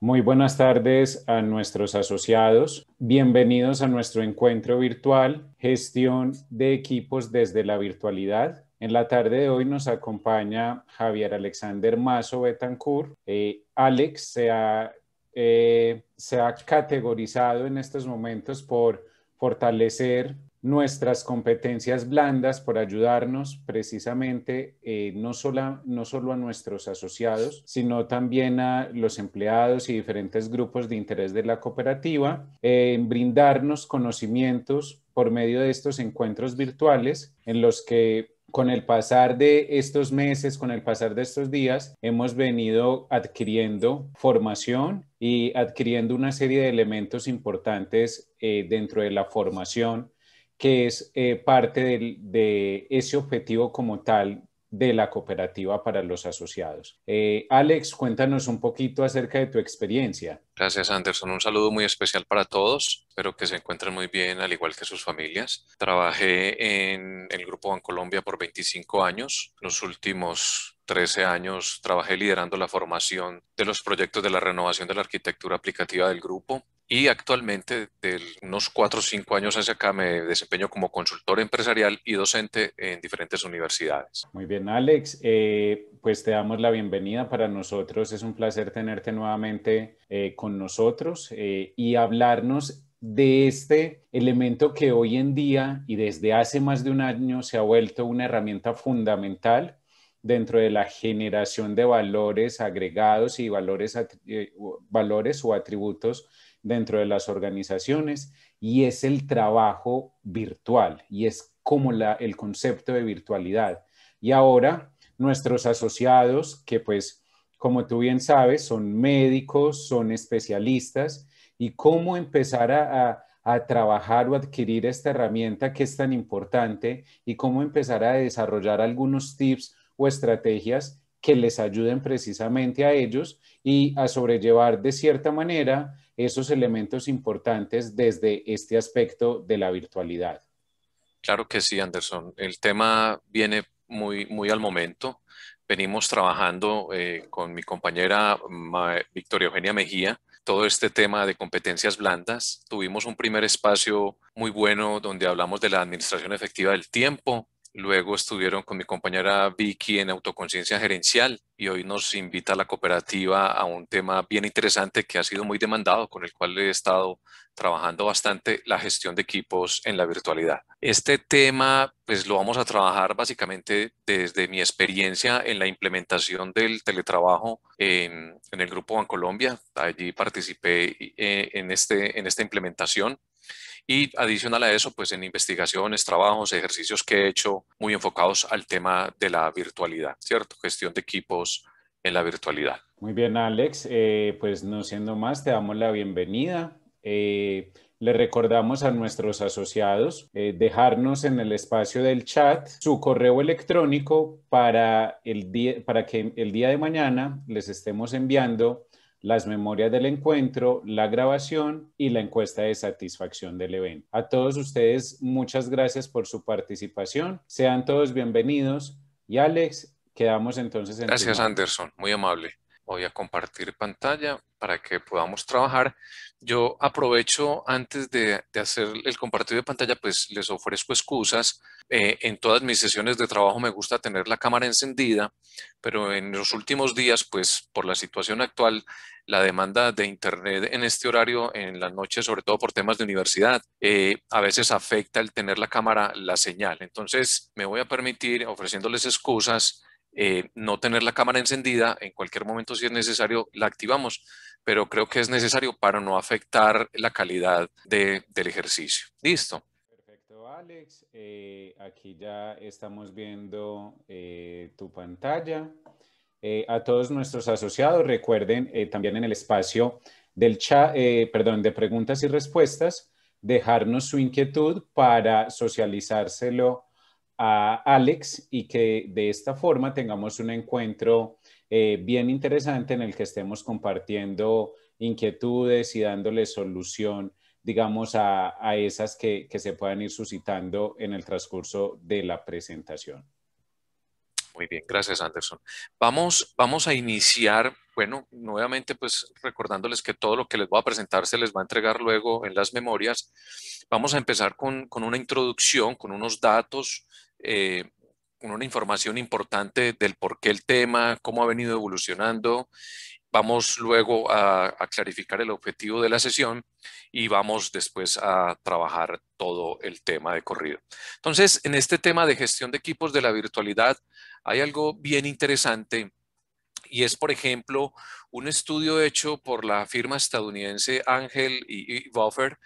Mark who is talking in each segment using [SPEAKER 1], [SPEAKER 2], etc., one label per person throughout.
[SPEAKER 1] Muy buenas tardes a nuestros asociados. Bienvenidos a nuestro encuentro virtual, gestión de equipos desde la virtualidad. En la tarde de hoy nos acompaña Javier Alexander Mazo Betancourt. Eh, Alex eh, se ha categorizado en estos momentos por fortalecer nuestras competencias blandas por ayudarnos precisamente eh, no, no solo a nuestros asociados, sino también a los empleados y diferentes grupos de interés de la cooperativa, en brindarnos conocimientos por medio de estos encuentros virtuales en los que con el pasar de estos meses, con el pasar de estos días, hemos venido adquiriendo formación y adquiriendo una serie de elementos importantes eh, dentro de la formación que es eh, parte de ese objetivo como tal de la cooperativa para los asociados. Eh, Alex, cuéntanos un poquito acerca de tu experiencia.
[SPEAKER 2] Gracias, Anderson. Un saludo muy especial para todos. Espero que se encuentren muy bien, al igual que sus familias. Trabajé en el Grupo Bancolombia por 25 años. Los últimos 13 años trabajé liderando la formación de los proyectos de la renovación de la arquitectura aplicativa del grupo y actualmente, de unos cuatro o cinco años hacia acá, me desempeño como consultor empresarial y docente en diferentes universidades.
[SPEAKER 1] Muy bien, Alex. Eh, pues te damos la bienvenida. Para nosotros es un placer tenerte nuevamente eh, con nosotros eh, y hablarnos de este elemento que hoy en día y desde hace más de un año se ha vuelto una herramienta fundamental dentro de la generación de valores agregados y valores, valores o atributos dentro de las organizaciones y es el trabajo virtual y es como la, el concepto de virtualidad. Y ahora nuestros asociados, que pues como tú bien sabes, son médicos, son especialistas y cómo empezar a, a trabajar o adquirir esta herramienta que es tan importante y cómo empezar a desarrollar algunos tips o estrategias que les ayuden precisamente a ellos y a sobrellevar de cierta manera esos elementos importantes desde este aspecto de la virtualidad.
[SPEAKER 2] Claro que sí, Anderson. El tema viene muy, muy al momento. Venimos trabajando eh, con mi compañera Victoria Eugenia Mejía todo este tema de competencias blandas. Tuvimos un primer espacio muy bueno donde hablamos de la administración efectiva del tiempo, Luego estuvieron con mi compañera Vicky en autoconciencia gerencial y hoy nos invita a la cooperativa a un tema bien interesante que ha sido muy demandado, con el cual he estado trabajando bastante, la gestión de equipos en la virtualidad. Este tema pues lo vamos a trabajar básicamente desde mi experiencia en la implementación del teletrabajo en, el Grupo Bancolombia. Allí participé eh, en, este, en esta implementación y adicional a eso, pues en investigaciones, trabajos, ejercicios que he hecho muy enfocados al tema de la virtualidad, ¿cierto? Gestión de equipos en la virtualidad.
[SPEAKER 1] Muy bien, Alex. Eh, pues no siendo más, te damos la bienvenida. Eh, le recordamos a nuestros asociados eh, dejarnos en el espacio del chat su correo electrónico para, el para que el día de mañana les estemos enviando las memorias del encuentro, la grabación y la encuesta de satisfacción del evento. A todos ustedes, muchas gracias por su participación. Sean todos bienvenidos. Y Alex, quedamos entonces en... Gracias,
[SPEAKER 2] Anderson. Muy amable. Voy a compartir pantalla para que podamos trabajar. Yo aprovecho antes de, hacer el compartido de pantalla, pues les ofrezco excusas. Eh, en todas mis sesiones de trabajo me gusta tener la cámara encendida, pero en los últimos días, pues por la situación actual, la demanda de Internet en este horario, en la noche, sobre todo por temas de universidad, eh, a veces afecta el tener la cámara, la señal. Entonces, me voy a permitir, ofreciéndoles excusas, eh, no tener la cámara encendida, en cualquier momento si es necesario la activamos, pero creo que es necesario para no afectar la calidad del
[SPEAKER 1] ejercicio. Listo. Perfecto, Alex. Eh, aquí ya estamos viendo eh, tu pantalla. a todos nuestros asociados, recuerden también en el espacio del chat, perdón, de preguntas y respuestas, dejarnos su inquietud para socializárselo a Alex y que de esta forma tengamos un encuentro eh, bien interesante en el que estemos compartiendo inquietudes y dándole solución, digamos, a, a esas que, que, se puedan ir suscitando en el transcurso de la presentación.
[SPEAKER 2] Muy bien, gracias Anderson. Vamos, vamos a iniciar, bueno, nuevamente pues recordándoles que todo lo que les voy a presentar se les va a entregar luego en las memorias. Vamos a empezar con, con una introducción, con unos datos eh, una información importante del por qué el tema, cómo ha venido evolucionando. Vamos luego a, clarificar el objetivo de la sesión y vamos después a trabajar todo el tema de corrido. Entonces, en este tema de gestión de equipos de la virtualidad hay algo bien interesante y es, por ejemplo, un estudio hecho por la firma estadounidense Ángel y, y Buffer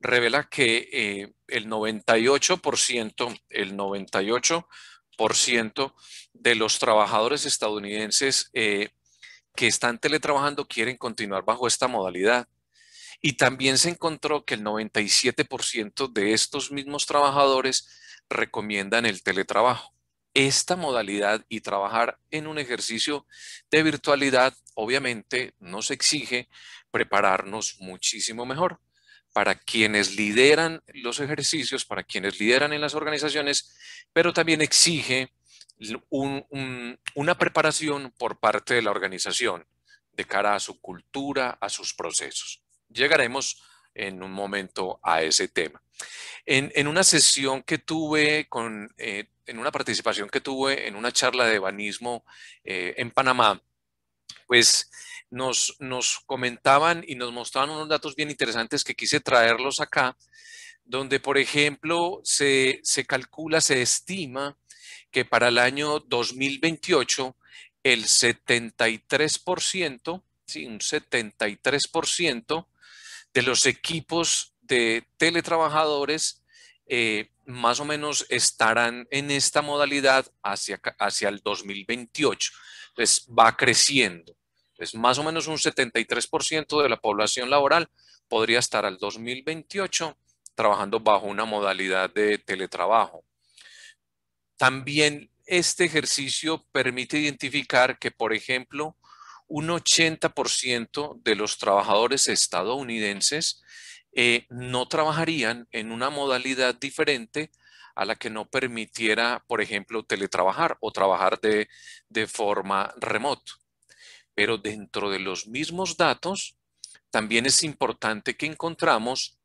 [SPEAKER 2] revela que eh, el 98%, el 98% de los trabajadores estadounidenses eh, que están teletrabajando quieren continuar bajo esta modalidad. Y también se encontró que el 97% de estos mismos trabajadores recomiendan el teletrabajo. Esta modalidad y trabajar en un ejercicio de virtualidad, obviamente, nos exige prepararnos muchísimo mejor para quienes lideran los ejercicios, para quienes lideran en las organizaciones, pero también exige una preparación por parte de la organización de cara a su cultura, a sus procesos. Llegaremos en un momento a ese tema. En, una sesión que tuve con, eh, en una participación que tuve en una charla de banismo eh, en Panamá, pues nos, comentaban y nos mostraban unos datos bien interesantes que quise traerlos acá, donde, por ejemplo, se, calcula, se estima que para el año 2028 el 73%, sí, un 73% de los equipos de teletrabajadores eh, más o menos estarán en esta modalidad hacia, hacia el 2028. Entonces va creciendo. Entonces, más o menos un 73% de la población laboral podría estar al 2028 trabajando bajo una modalidad de teletrabajo. También este ejercicio permite identificar que, por ejemplo, un 80% de los trabajadores estadounidenses eh, no trabajarían en una modalidad diferente a la que no permitiera, por ejemplo, teletrabajar o trabajar de forma remota. Pero dentro de los mismos datos, también es importante que encontramos,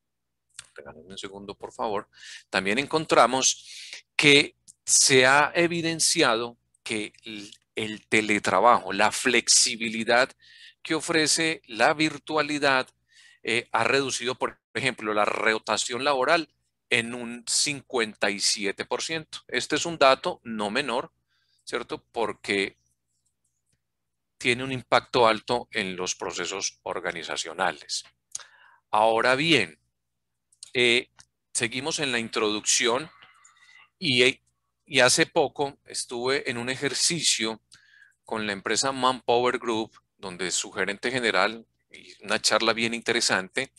[SPEAKER 2] un segundo por favor, también encontramos que se ha evidenciado que el, teletrabajo, la flexibilidad que ofrece la virtualidad, eh, ha reducido, por ejemplo, la rotación laboral en un 57%. Este es un dato no menor, ¿cierto? Porque tiene un impacto alto en los procesos organizacionales. Ahora bien, eh, seguimos en la introducción y, y hace poco estuve en un ejercicio con la empresa Manpower Group, donde su gerente general, y una charla bien interesante,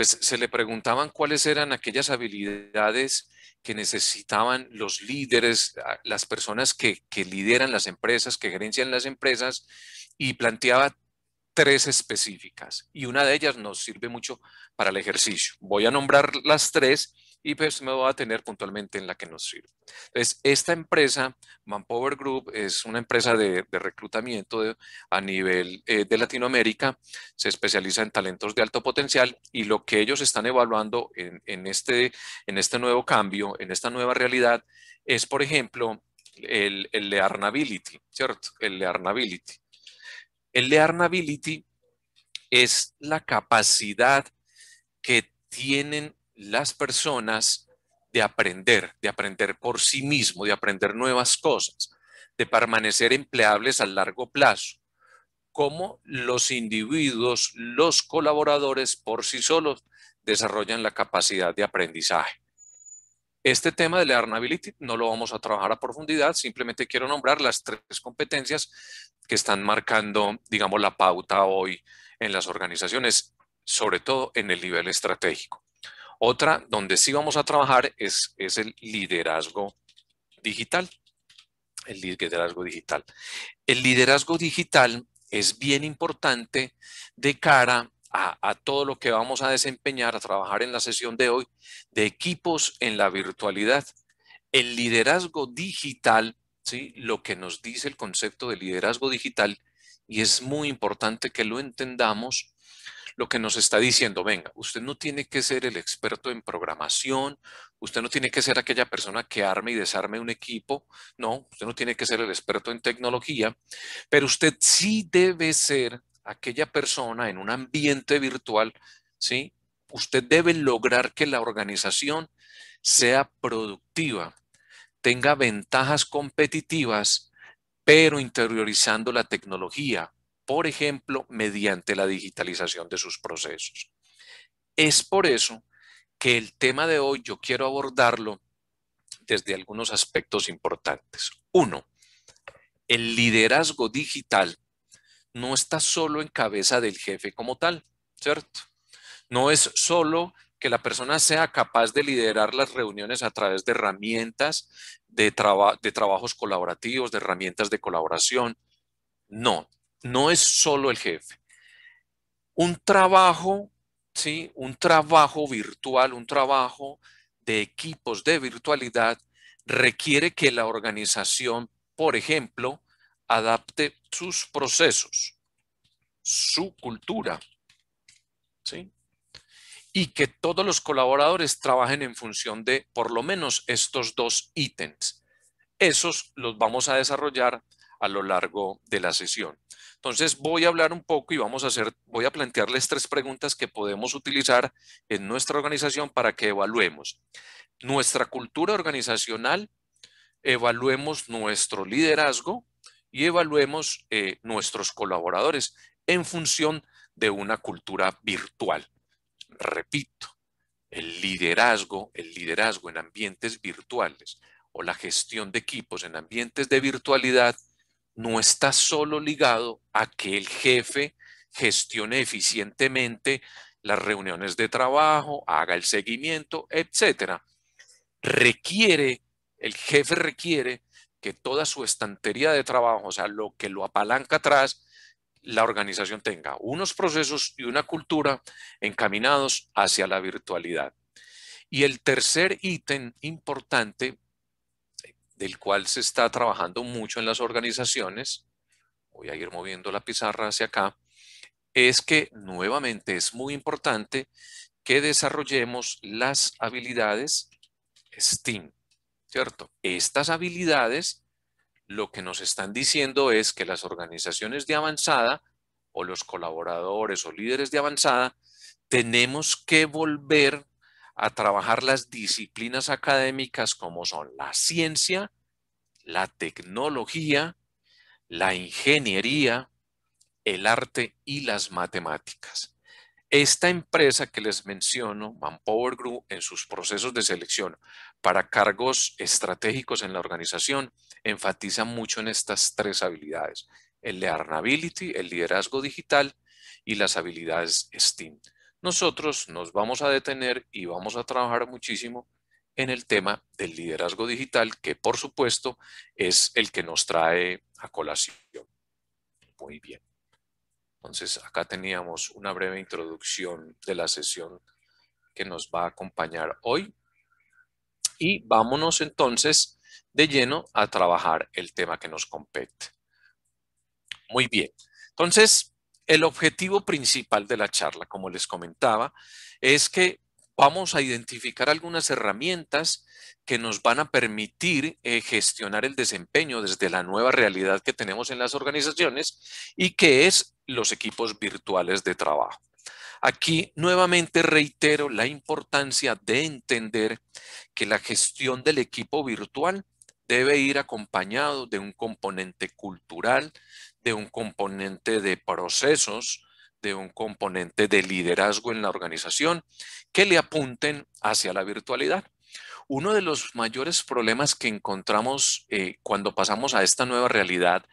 [SPEAKER 2] pues se le preguntaban cuáles eran aquellas habilidades que necesitaban los líderes, las personas que, que lideran las empresas, que gerencian las empresas, y planteaba tres específicas y una de ellas nos sirve mucho para el ejercicio. Voy a nombrar las tres y pues me voy a tener puntualmente en la que nos sirve. Entonces, esta empresa, Manpower Group, es una empresa de, reclutamiento a nivel eh, de Latinoamérica, se especializa en talentos de alto potencial y lo que ellos están evaluando en, este, en este nuevo cambio, en esta nueva realidad, es, por ejemplo, el, el learnability, ¿cierto? El learnability. El learnability es la capacidad que tienen las personas de aprender, de aprender por sí mismo, de aprender nuevas cosas, de permanecer empleables a largo plazo, como los individuos, los colaboradores por sí solos desarrollan la capacidad de aprendizaje. Este tema de learnability no lo vamos a trabajar a profundidad, simplemente quiero nombrar las tres competencias que están marcando, digamos, la pauta hoy en las organizaciones, sobre todo en el nivel estratégico. Otra donde sí vamos a trabajar es, el liderazgo digital. El liderazgo digital. El liderazgo digital es bien importante de cara a, a, todo lo que vamos a desempeñar, a trabajar en la sesión de hoy, de equipos en la virtualidad. El liderazgo digital, ¿sí? lo que nos dice el concepto de liderazgo digital, y es muy importante que lo entendamos lo que nos está diciendo, venga, usted no tiene que ser el experto en programación, usted no tiene que ser aquella persona que arme y desarme un equipo, no, usted no tiene que ser el experto en tecnología, pero usted sí debe ser aquella persona en un ambiente virtual, ¿sí? Usted debe lograr que la organización sea productiva, tenga ventajas competitivas, pero interiorizando la tecnología, por ejemplo, mediante la digitalización de sus procesos. Es por eso que el tema de hoy yo quiero abordarlo desde algunos aspectos importantes. Uno, el liderazgo digital no está solo en cabeza del jefe como tal, ¿cierto? No es solo que la persona sea capaz de liderar las reuniones a través de herramientas de, de trabajos colaborativos, de herramientas de colaboración. No, no es solo el jefe. Un trabajo, ¿sí? Un trabajo virtual, un trabajo de equipos de virtualidad requiere que la organización, por ejemplo, adapte sus procesos, su cultura, ¿sí? Y que todos los colaboradores trabajen en función de por lo menos estos dos ítems. Esos los vamos a desarrollar a lo largo de la sesión. Entonces voy a hablar un poco y vamos a hacer, voy a plantearles tres preguntas que podemos utilizar en nuestra organización para que evaluemos nuestra cultura organizacional, evaluemos nuestro liderazgo y evaluemos eh, nuestros colaboradores en función de una cultura virtual. Repito, el liderazgo, el liderazgo en ambientes virtuales o la gestión de equipos en ambientes de virtualidad no está solo ligado a que el jefe gestione eficientemente las reuniones de trabajo, haga el seguimiento, etcétera. Requiere, el jefe requiere que toda su estantería de trabajo, o sea, lo que lo apalanca atrás, la organización tenga unos procesos y una cultura encaminados hacia la virtualidad. Y el tercer ítem importante del cual se está trabajando mucho en las organizaciones, voy a ir moviendo la pizarra hacia acá, es que nuevamente es muy importante que desarrollemos las habilidades STEAM, ¿cierto? Estas habilidades lo que nos están diciendo es que las organizaciones de avanzada o los colaboradores o líderes de avanzada tenemos que volver a trabajar las disciplinas académicas como son la ciencia, la tecnología, la ingeniería, el arte y las matemáticas. Esta empresa que les menciono, Manpower Group, en sus procesos de selección para cargos estratégicos en la organización, enfatiza mucho en estas tres habilidades, el learnability, el liderazgo digital y las habilidades STEAM nosotros nos vamos a detener y vamos a trabajar muchísimo en el tema del liderazgo digital, que por supuesto es el que nos trae a colación. Muy bien. Entonces, acá teníamos una breve introducción de la sesión que nos va a acompañar hoy. Y vámonos entonces de lleno a trabajar el tema que nos compete. Muy bien. Entonces, el objetivo principal de la charla, como les comentaba, es que vamos a identificar algunas herramientas que nos van a permitir eh, gestionar el desempeño desde la nueva realidad que tenemos en las organizaciones y que es los equipos virtuales de trabajo. Aquí nuevamente reitero la importancia de entender que la gestión del equipo virtual debe ir acompañado de un componente cultural, de un componente de procesos, de un componente de liderazgo en la organización que le apunten hacia la virtualidad. Uno de los mayores problemas que encontramos eh, cuando pasamos a esta nueva realidad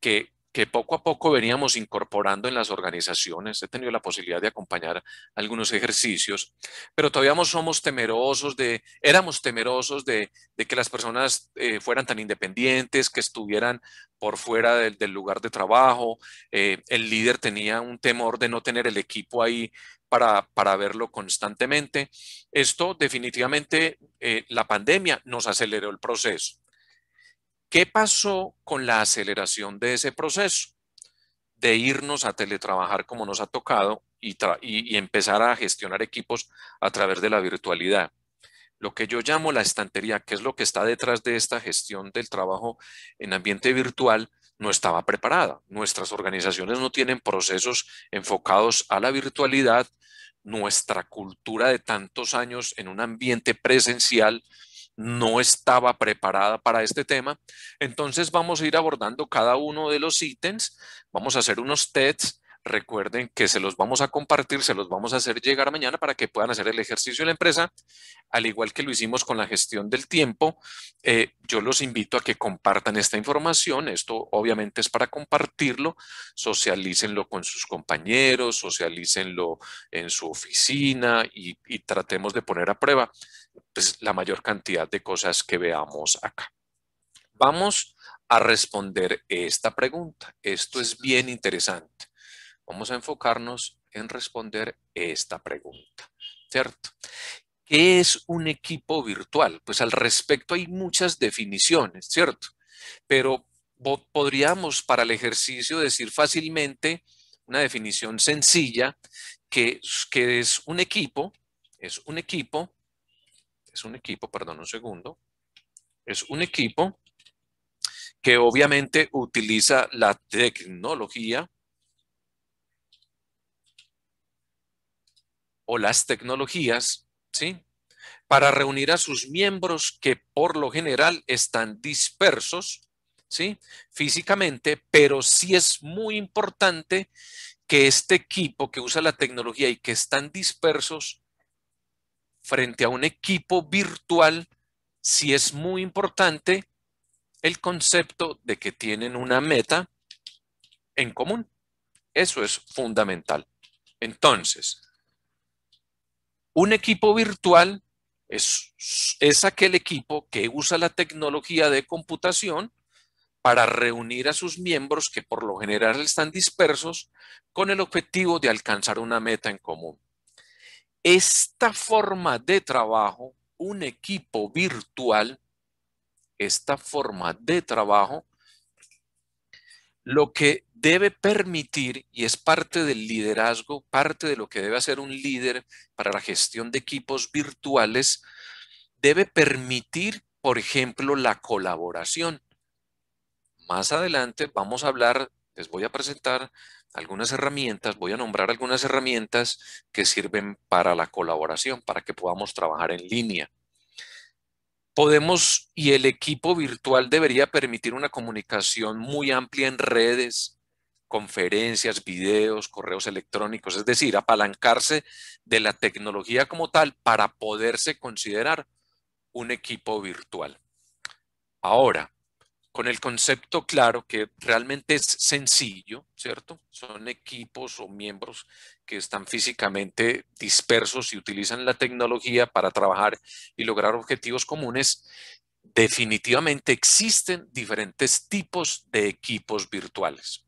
[SPEAKER 2] que que poco a poco veníamos incorporando en las organizaciones. He tenido la posibilidad de acompañar algunos ejercicios, pero todavía somos temerosos de, éramos temerosos de, que las personas eh, fueran tan independientes, que estuvieran por fuera del, lugar de trabajo. Eh, el líder tenía un temor de no tener el equipo ahí para, para verlo constantemente. Esto definitivamente, eh, la pandemia nos aceleró el proceso ¿Qué pasó con la aceleración de ese proceso? De irnos a teletrabajar como nos ha tocado y, empezar a gestionar equipos a través de la virtualidad lo que yo llamo la estantería, que es lo que está detrás de esta gestión del trabajo en ambiente virtual, no estaba preparada. Nuestras organizaciones no tienen procesos enfocados a la virtualidad. Nuestra cultura de tantos años en un ambiente presencial no estaba preparada para este tema. Entonces vamos a ir abordando cada uno de los ítems, vamos a hacer unos tests Recuerden que se los vamos a compartir, se los vamos a hacer llegar mañana para que puedan hacer el ejercicio en la empresa, al igual que lo hicimos con la gestión del tiempo. Eh, yo los invito a que compartan esta información. Esto obviamente es para compartirlo. Socialícenlo con sus compañeros, socialícenlo en su oficina y, tratemos de poner a prueba pues, la mayor cantidad de cosas que veamos acá. Vamos a responder esta pregunta. Esto es bien interesante vamos a enfocarnos en responder esta pregunta, ¿cierto? ¿Qué es un equipo virtual? Pues al respecto hay muchas definiciones, ¿cierto? Pero podríamos para el ejercicio decir fácilmente una definición sencilla que, que es un equipo, es un equipo, es un equipo, perdón un segundo, es un equipo que obviamente utiliza la tecnología o las tecnologías, ¿sí? Para reunir a sus miembros que por lo general están dispersos, ¿sí? Físicamente, pero sí es muy importante que este equipo que usa la tecnología y que están dispersos frente a un equipo virtual, sí es muy importante el concepto de que tienen una meta en común. Eso es fundamental. Entonces, un equipo virtual es, aquel equipo que usa la tecnología de computación para reunir a sus miembros que por lo general están dispersos con el objetivo de alcanzar una meta en común. Esta forma de trabajo, un equipo virtual, esta forma de trabajo, lo que debe permitir, y es parte del liderazgo, parte de lo que debe hacer un líder para la gestión de equipos virtuales, debe permitir, por ejemplo, la colaboración. Más adelante vamos a hablar, les voy a presentar algunas herramientas, voy a nombrar algunas herramientas que sirven para la colaboración, para que podamos trabajar en línea podemos y el equipo virtual debería permitir una comunicación muy amplia en redes, conferencias, videos, correos electrónicos, es decir, apalancarse de la tecnología como tal para poderse considerar un equipo virtual. Ahora, con el concepto claro que realmente es sencillo, ¿cierto? Son equipos o miembros que están físicamente dispersos y utilizan la tecnología para trabajar y lograr objetivos comunes. Definitivamente existen diferentes tipos de equipos virtuales.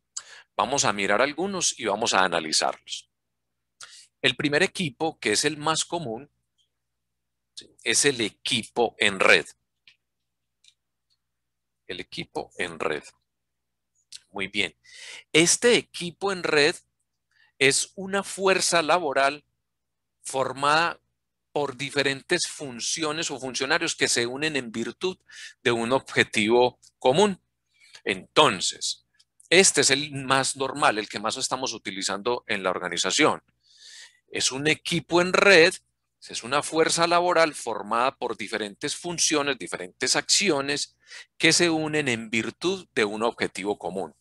[SPEAKER 2] Vamos a mirar algunos y vamos a analizarlos. El primer equipo, que es el más común, es el equipo en red. El equipo en red. Muy bien. Este equipo en red es una fuerza laboral formada por diferentes funciones o funcionarios que se unen en virtud de un objetivo común. Entonces, este es el más normal, el que más estamos utilizando en la organización. Es un equipo en red, es una fuerza laboral formada por diferentes funciones, diferentes acciones que se unen en virtud de un objetivo común.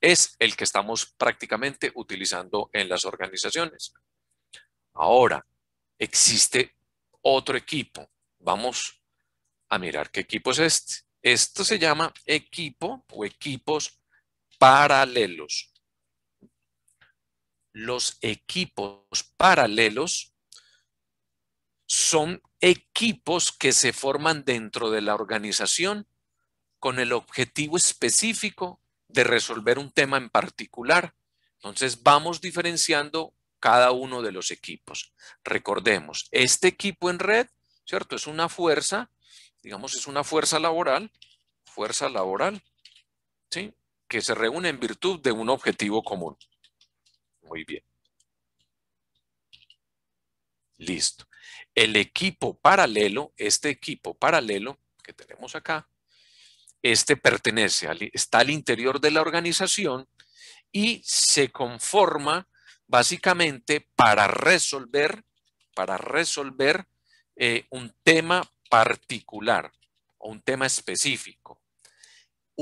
[SPEAKER 2] Es el que estamos prácticamente utilizando en las organizaciones. Ahora, existe otro equipo. Vamos a mirar qué equipo es este. Esto se llama equipo o equipos paralelos. Los equipos paralelos son equipos que se forman dentro de la organización con el objetivo específico de resolver un tema en particular. Entonces vamos diferenciando cada uno de los equipos. Recordemos, este equipo en red, ¿cierto? Es una fuerza, digamos, es una fuerza laboral, fuerza laboral, ¿sí? que se reúne en virtud de un objetivo común. Muy bien. Listo. El equipo paralelo, este equipo paralelo que tenemos acá, este pertenece, está al interior de la organización y se conforma básicamente para resolver, para resolver eh, un tema particular o un tema específico.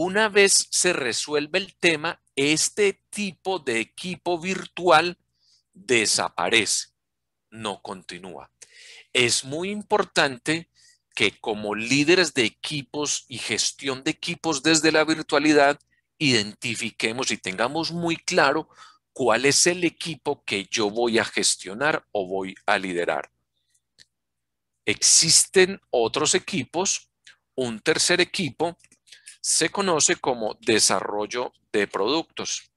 [SPEAKER 2] Una vez se resuelve el tema, este tipo de equipo virtual desaparece, no continúa. Es muy importante que como líderes de equipos y gestión de equipos desde la virtualidad, identifiquemos y tengamos muy claro cuál es el equipo que yo voy a gestionar o voy a liderar. Existen otros equipos, un tercer equipo se conoce como desarrollo de productos.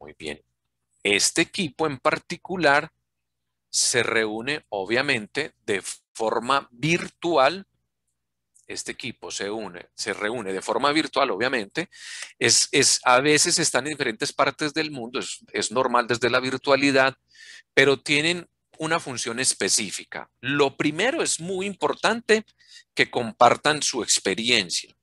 [SPEAKER 2] Muy bien. Este equipo en particular se reúne obviamente de forma virtual. Este equipo se, une, se reúne de forma virtual, obviamente. Es, a veces están en diferentes partes del mundo, es, es normal desde la virtualidad, pero tienen una función específica. Lo primero es muy importante que compartan su experiencia,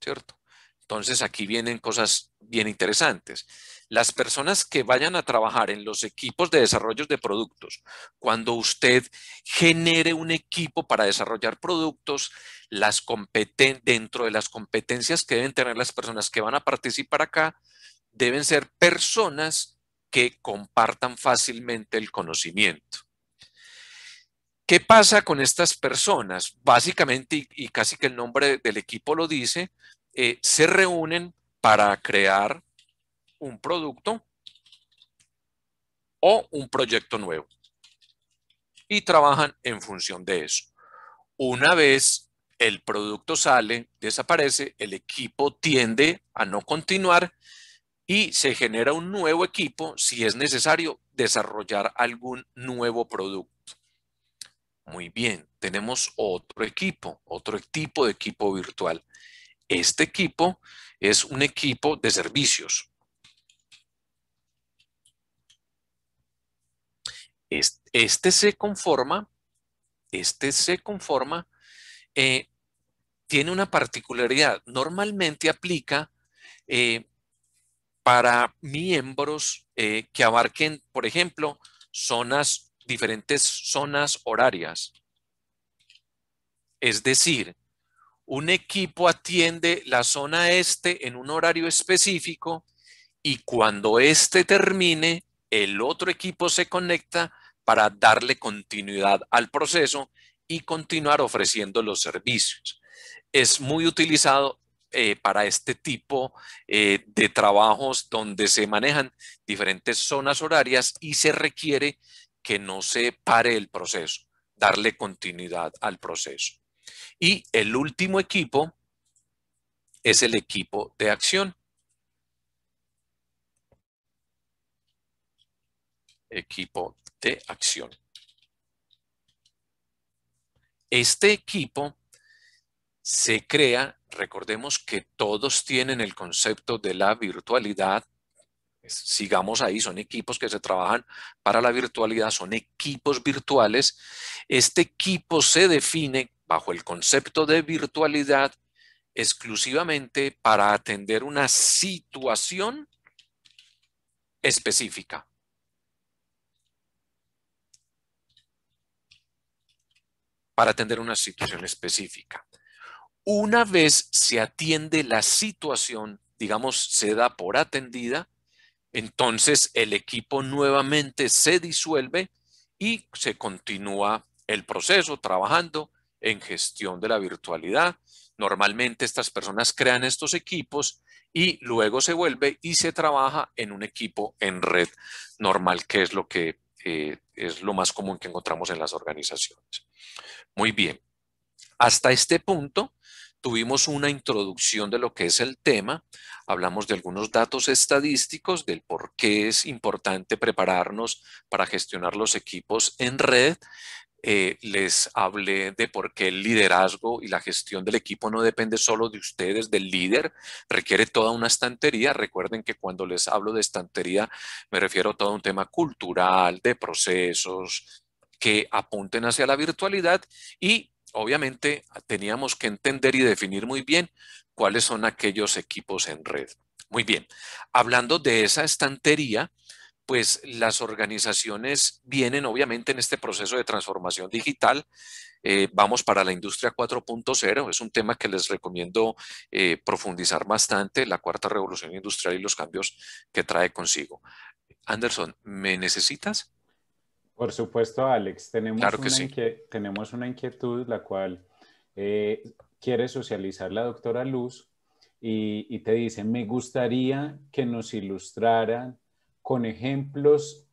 [SPEAKER 2] ¿cierto? Entonces aquí vienen cosas bien interesantes. Las personas que vayan a trabajar en los equipos de desarrollo de productos, cuando usted genere un equipo para desarrollar productos, las competen dentro de las competencias que deben tener las personas que van a participar acá, deben ser personas que compartan fácilmente el conocimiento. ¿Qué pasa con estas personas? Básicamente, y, casi que el nombre del equipo lo dice, eh, se reúnen para crear un producto o un proyecto nuevo y trabajan en función de eso. Una vez el producto sale, desaparece, el equipo tiende a no continuar y se genera un nuevo equipo si es necesario desarrollar algún nuevo producto. Muy bien, tenemos otro equipo, otro tipo de equipo virtual. Este equipo es un equipo de servicios. Este, se conforma, este se conforma, eh, tiene una particularidad. Normalmente aplica eh, para miembros eh, que abarquen, por ejemplo, zonas diferentes zonas horarias. Es decir, un equipo atiende la zona este en un horario específico y cuando este termine, el otro equipo se conecta para darle continuidad al proceso y continuar ofreciendo los servicios. Es muy utilizado eh, para este tipo eh, de trabajos donde se manejan diferentes zonas horarias y se requiere que no se pare el proceso, darle continuidad al proceso. Y el último equipo es el equipo de acción. Equipo de acción. Este equipo se crea, recordemos que todos tienen el concepto de la virtualidad sigamos ahí, son equipos que se trabajan para la virtualidad, son equipos virtuales. Este equipo se define bajo el concepto de virtualidad exclusivamente para atender una situación específica. Para atender una situación específica. Una vez se atiende la situación, digamos, se da por atendida, entonces el equipo nuevamente se disuelve y se continúa el proceso trabajando en gestión de la virtualidad. Normalmente estas personas crean estos equipos y luego se vuelve y se trabaja en un equipo en red normal, que es lo que eh, es lo más común que encontramos en las organizaciones. Muy bien. Hasta este punto tuvimos una introducción de lo que es el tema, hablamos de algunos datos estadísticos, del por qué es importante prepararnos para gestionar los equipos en red. Eh, les hablé de por qué el liderazgo y la gestión del equipo no depende solo de ustedes, del líder, requiere toda una estantería. Recuerden que cuando les hablo de estantería me refiero a todo un tema cultural, de procesos, que apunten hacia la virtualidad y obviamente teníamos que entender y definir muy bien cuáles son aquellos equipos en red. Muy bien, hablando de esa estantería, pues las organizaciones vienen obviamente en este proceso de transformación digital. Eh, vamos para la industria 4.0, es un tema que les recomiendo eh, profundizar bastante, la cuarta revolución industrial y los cambios que trae consigo. Anderson, ¿me necesitas?
[SPEAKER 1] Por supuesto, Alex, tenemos, una, tenemos una inquietud la cual eh, quiere socializar la doctora Luz y, te dice, me gustaría que nos ilustrara con ejemplos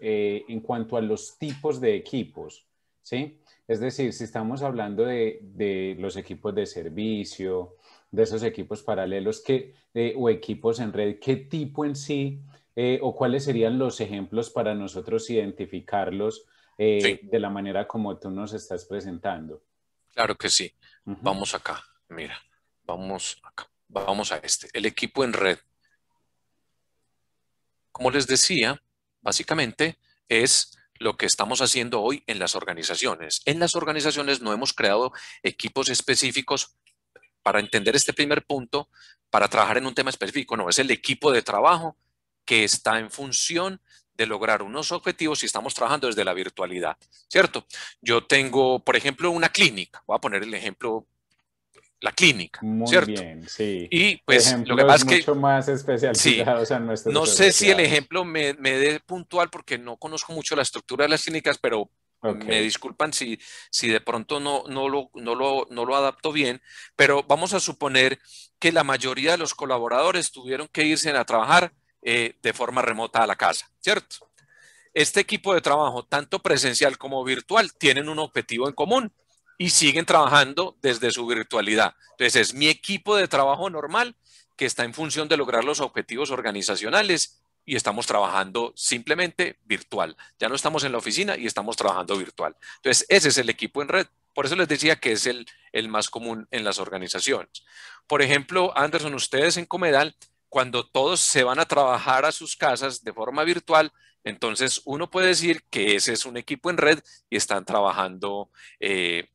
[SPEAKER 1] eh, en cuanto a los tipos de equipos, ¿sí? Es decir, si estamos hablando de, de los equipos de servicio, de esos equipos paralelos que, eh, o equipos en red, ¿qué tipo en sí eh, o cuáles serían los ejemplos para nosotros identificarlos eh, de la manera como tú nos estás presentando.
[SPEAKER 2] Claro que sí. Vamos acá, mira, vamos acá, vamos a este. El equipo en red. Como les decía, básicamente es lo que estamos haciendo hoy en las organizaciones. En las organizaciones no hemos creado equipos específicos para entender este primer punto, para trabajar en un tema específico, no, es el equipo de trabajo que está en función de lograr unos objetivos y estamos trabajando desde la virtualidad, ¿cierto? Yo tengo, por ejemplo, una clínica, voy a poner el ejemplo la clínica,
[SPEAKER 1] Muy Bien, sí. Y pues lo que pasa es, mucho más especial. sí, No sé si el
[SPEAKER 2] ejemplo me, me dé puntual porque no conozco mucho la estructura de las clínicas, pero Me disculpan si, si de pronto no, no, lo, no lo adapto bien, pero vamos a suponer que la mayoría de los colaboradores tuvieron que irse a trabajar eh, de forma remota a la casa, ¿cierto? Este equipo de trabajo, tanto presencial como virtual, tienen un objetivo en común y siguen trabajando desde su virtualidad. Entonces, es mi equipo de trabajo normal que está en función de lograr los objetivos organizacionales y estamos trabajando simplemente virtual. Ya no estamos en la oficina y estamos trabajando virtual. Entonces, ese es el equipo en red. Por eso les decía que es el, el más común en las organizaciones. Por ejemplo, Anderson, ustedes en Comedal cuando todos se van a trabajar a sus casas de forma virtual, entonces uno puede decir que ese es un equipo en red y están trabajando eh,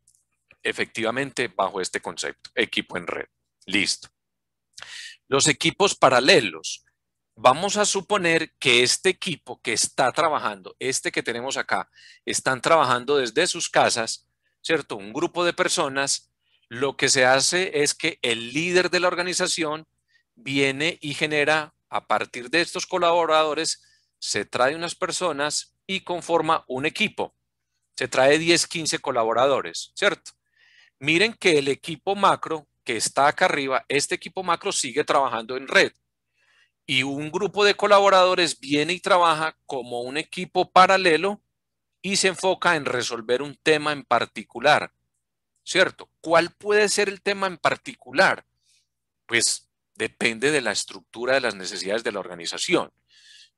[SPEAKER 2] efectivamente bajo este concepto, equipo en red. Listo. Los equipos paralelos. Vamos a suponer que este equipo que está trabajando, este que tenemos acá, están trabajando desde sus casas, ¿cierto? Un grupo de personas, lo que se hace es que el líder de la organización viene y genera, a partir de estos colaboradores, se trae unas personas y conforma un equipo. Se trae 10, 15 colaboradores, ¿cierto? Miren que el equipo macro que está acá arriba, este equipo macro sigue trabajando en red. Y un grupo de colaboradores viene y trabaja como un equipo paralelo y se enfoca en resolver un tema en particular. ¿Cierto? ¿Cuál puede ser el tema en particular? Pues depende de la estructura de las necesidades de la organización.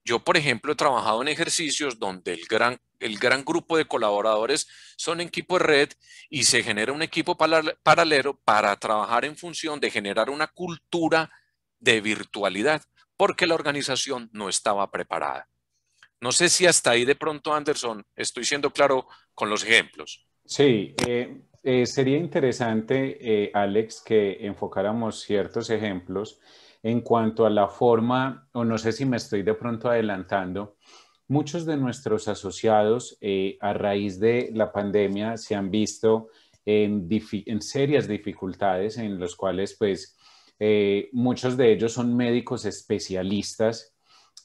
[SPEAKER 2] Yo, por ejemplo, he trabajado en ejercicios donde el gran, el gran grupo de colaboradores son equipo de red y se genera un equipo paralelo para trabajar en función de generar una cultura de virtualidad, porque la organización no estaba preparada. No sé si hasta ahí de pronto, Anderson, estoy siendo claro con los ejemplos.
[SPEAKER 1] Sí, eh, eh, sería interesante, eh, Alex, que enfocáramos ciertos ejemplos en cuanto a la forma, o no sé si me estoy de pronto adelantando, muchos de nuestros asociados eh, a raíz de la pandemia se han visto en, serias dificultades en los cuales pues muchos de ellos son médicos especialistas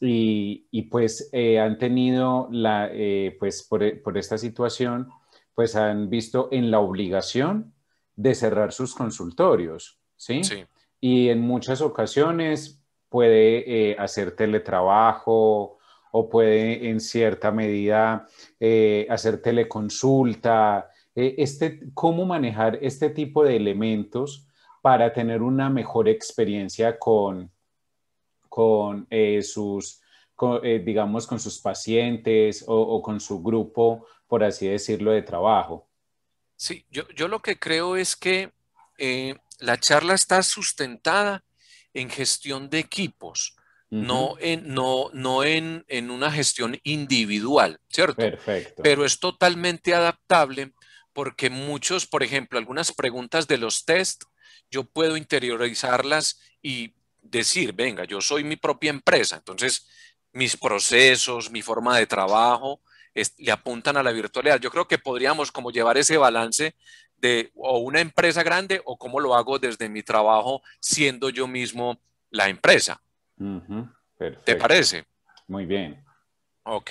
[SPEAKER 1] y, pues han tenido la, pues por, por esta situación pues han visto en la obligación de cerrar sus consultorios, ¿sí? Y en muchas ocasiones puede eh, hacer teletrabajo o puede en cierta medida eh, hacer teleconsulta. Eh, este, ¿Cómo manejar este tipo de elementos para tener una mejor experiencia con, sus, digamos, con sus pacientes o con su grupo por así decirlo, de trabajo.
[SPEAKER 2] Sí, yo, lo que creo es que eh, la charla está sustentada en gestión de equipos, no, en, no, no en, en, una gestión individual, ¿cierto?
[SPEAKER 1] Perfecto.
[SPEAKER 2] Pero es totalmente adaptable porque muchos, por ejemplo, algunas preguntas de los test, yo puedo interiorizarlas y decir, venga, yo soy mi propia empresa, entonces mis procesos, mi forma de trabajo, le apuntan a la virtualidad. Yo creo que podríamos como llevar ese balance de o una empresa grande o cómo lo hago desde mi trabajo siendo yo mismo la empresa. ¿Te parece? Muy bien. Ok.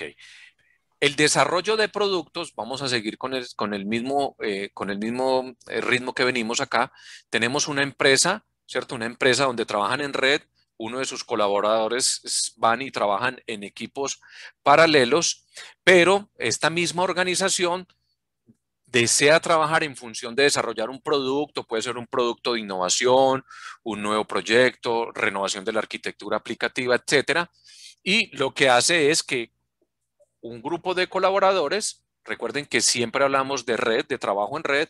[SPEAKER 2] El desarrollo de productos, vamos a seguir con con el mismo, eh, con el mismo eh, ritmo que venimos acá. Tenemos una empresa, ¿cierto? Una empresa donde trabajan en red, uno de sus colaboradores van y trabajan en equipos paralelos, pero esta misma organización desea trabajar en función de desarrollar un producto, puede ser un producto de innovación, un nuevo proyecto, renovación de la arquitectura aplicativa, etcétera. Y lo que hace es que un grupo de colaboradores, recuerden que siempre hablamos de red, de trabajo en red,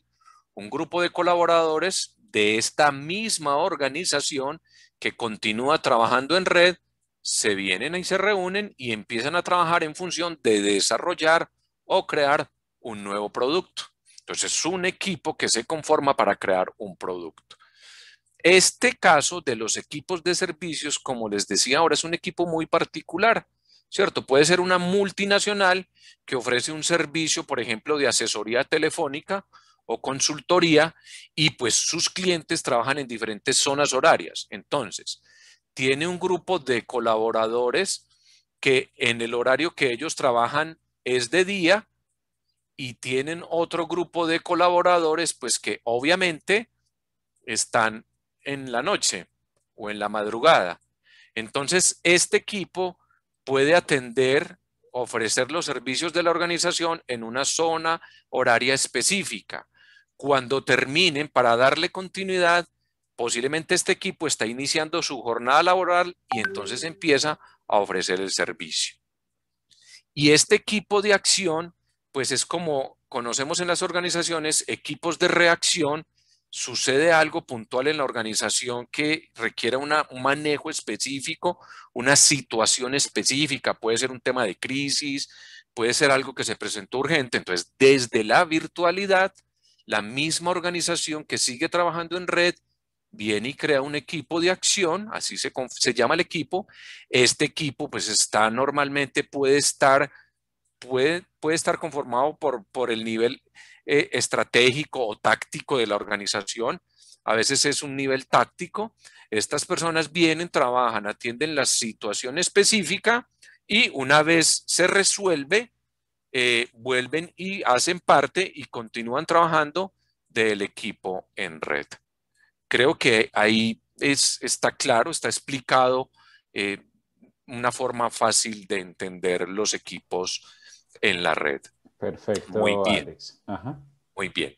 [SPEAKER 2] un grupo de colaboradores de esta misma organización que continúa trabajando en red, se vienen y se reúnen y empiezan a trabajar en función de desarrollar o crear un nuevo producto. Entonces es un equipo que se conforma para crear un producto. Este caso de los equipos de servicios, como les decía ahora, es un equipo muy particular, ¿cierto? Puede ser una multinacional que ofrece un servicio, por ejemplo, de asesoría telefónica o consultoría y pues sus clientes trabajan en diferentes zonas horarias. Entonces, tiene un grupo de colaboradores que en el horario que ellos trabajan es de día y tienen otro grupo de colaboradores pues que obviamente están en la noche o en la madrugada. Entonces, este equipo puede atender, ofrecer los servicios de la organización en una zona horaria específica cuando terminen para darle continuidad, posiblemente este equipo está iniciando su jornada laboral y entonces empieza a ofrecer el servicio. Y este equipo de acción, pues es como conocemos en las organizaciones, equipos de reacción, sucede algo puntual en la organización que requiera un manejo específico, una situación específica, puede ser un tema de crisis, puede ser algo que se presentó urgente. Entonces, desde la virtualidad, la misma organización que sigue trabajando en red viene y crea un equipo de acción, así se, llama el equipo. Este equipo pues está normalmente, puede estar, puede, puede estar conformado por, por el nivel eh, estratégico o táctico de la organización. A veces es un nivel táctico. Estas personas vienen, trabajan, atienden la situación específica y una vez se resuelve, eh, vuelven y hacen parte y continúan trabajando del equipo en red. Creo que ahí es, está claro, está explicado eh, una forma fácil de entender los equipos en la red.
[SPEAKER 1] Perfecto. Muy bien.
[SPEAKER 2] Muy bien.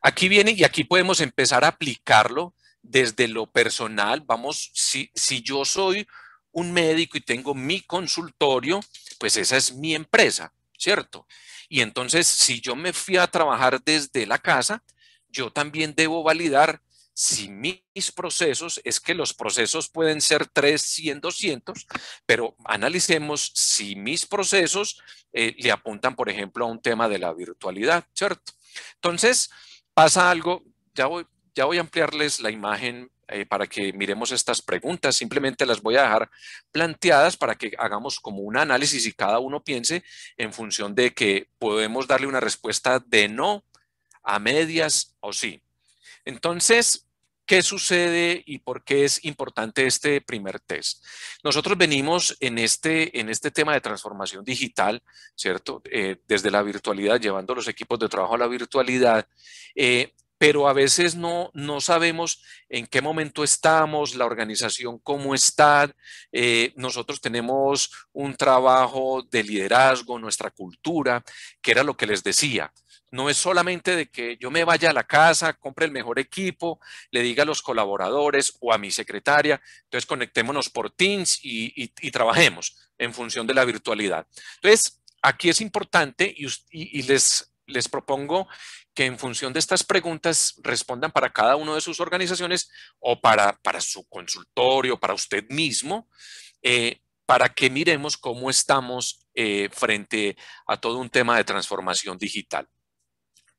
[SPEAKER 2] Aquí viene y aquí podemos empezar a aplicarlo desde lo personal. Vamos, si, si yo soy un médico y tengo mi consultorio, pues esa es mi empresa. ¿cierto? Y entonces, si yo me fui a trabajar desde la casa, yo también debo validar si mis procesos, es que los procesos pueden ser 300, 200, pero analicemos si mis procesos eh, le apuntan, por ejemplo, a un tema de la virtualidad, ¿cierto? Entonces, pasa algo, ya voy, ya voy a ampliarles la imagen eh, para que miremos estas preguntas. Simplemente las voy a dejar planteadas para que hagamos como un análisis y cada uno piense en función de que podemos darle una respuesta de no, a medias o sí. Entonces, ¿qué sucede y por qué es importante este primer test? Nosotros venimos en este, en este tema de transformación digital, ¿cierto? Eh, desde la virtualidad, llevando los equipos de trabajo a la virtualidad. Eh, pero a veces no, no sabemos en qué momento estamos, la organización cómo está. Eh, nosotros tenemos un trabajo de liderazgo, nuestra cultura, que era lo que les decía. No es solamente de que yo me vaya a la casa, compre el mejor equipo, le diga a los colaboradores o a mi secretaria, entonces conectémonos por Teams y, trabajemos en función de la virtualidad. Entonces, aquí es importante y, y les, les propongo que en función de estas preguntas respondan para cada uno de sus organizaciones o para, para su consultorio, para usted mismo, eh, para que miremos cómo estamos eh, frente a todo un tema de transformación digital.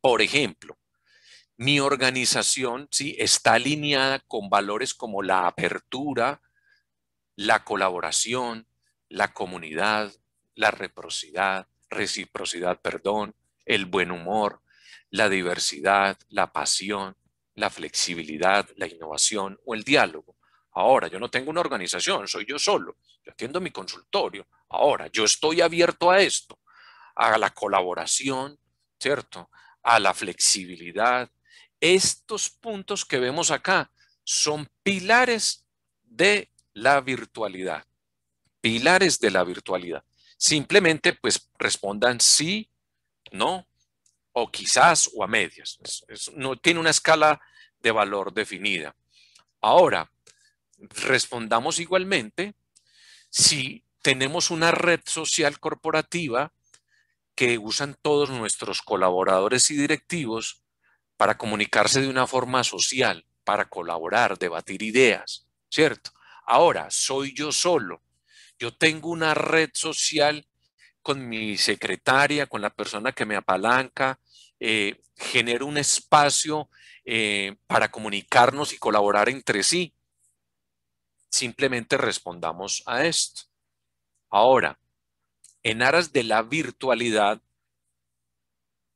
[SPEAKER 2] Por ejemplo, mi organización ¿sí? está alineada con valores como la apertura, la colaboración, la comunidad, la reciprocidad, reciprocidad, perdón, el buen humor, la diversidad, la pasión, la flexibilidad, la innovación o el diálogo. Ahora, yo no tengo una organización, soy yo solo, yo atiendo mi consultorio. Ahora, yo estoy abierto a esto, a la colaboración, ¿cierto? A la flexibilidad. Estos puntos que vemos acá son pilares de la virtualidad. Pilares de la virtualidad. Simplemente, pues, respondan sí, no, o quizás o a medias. no tiene una escala de valor definida. Ahora, respondamos igualmente si tenemos una red social corporativa que usan todos nuestros colaboradores y directivos para comunicarse de una forma social, para colaborar, debatir ideas, ¿cierto? Ahora, soy yo solo. Yo tengo una red social con mi secretaria, con la persona que me apalanca, eh, genera un espacio eh, para comunicarnos y colaborar entre sí. Simplemente respondamos a esto. Ahora, en aras de la virtualidad,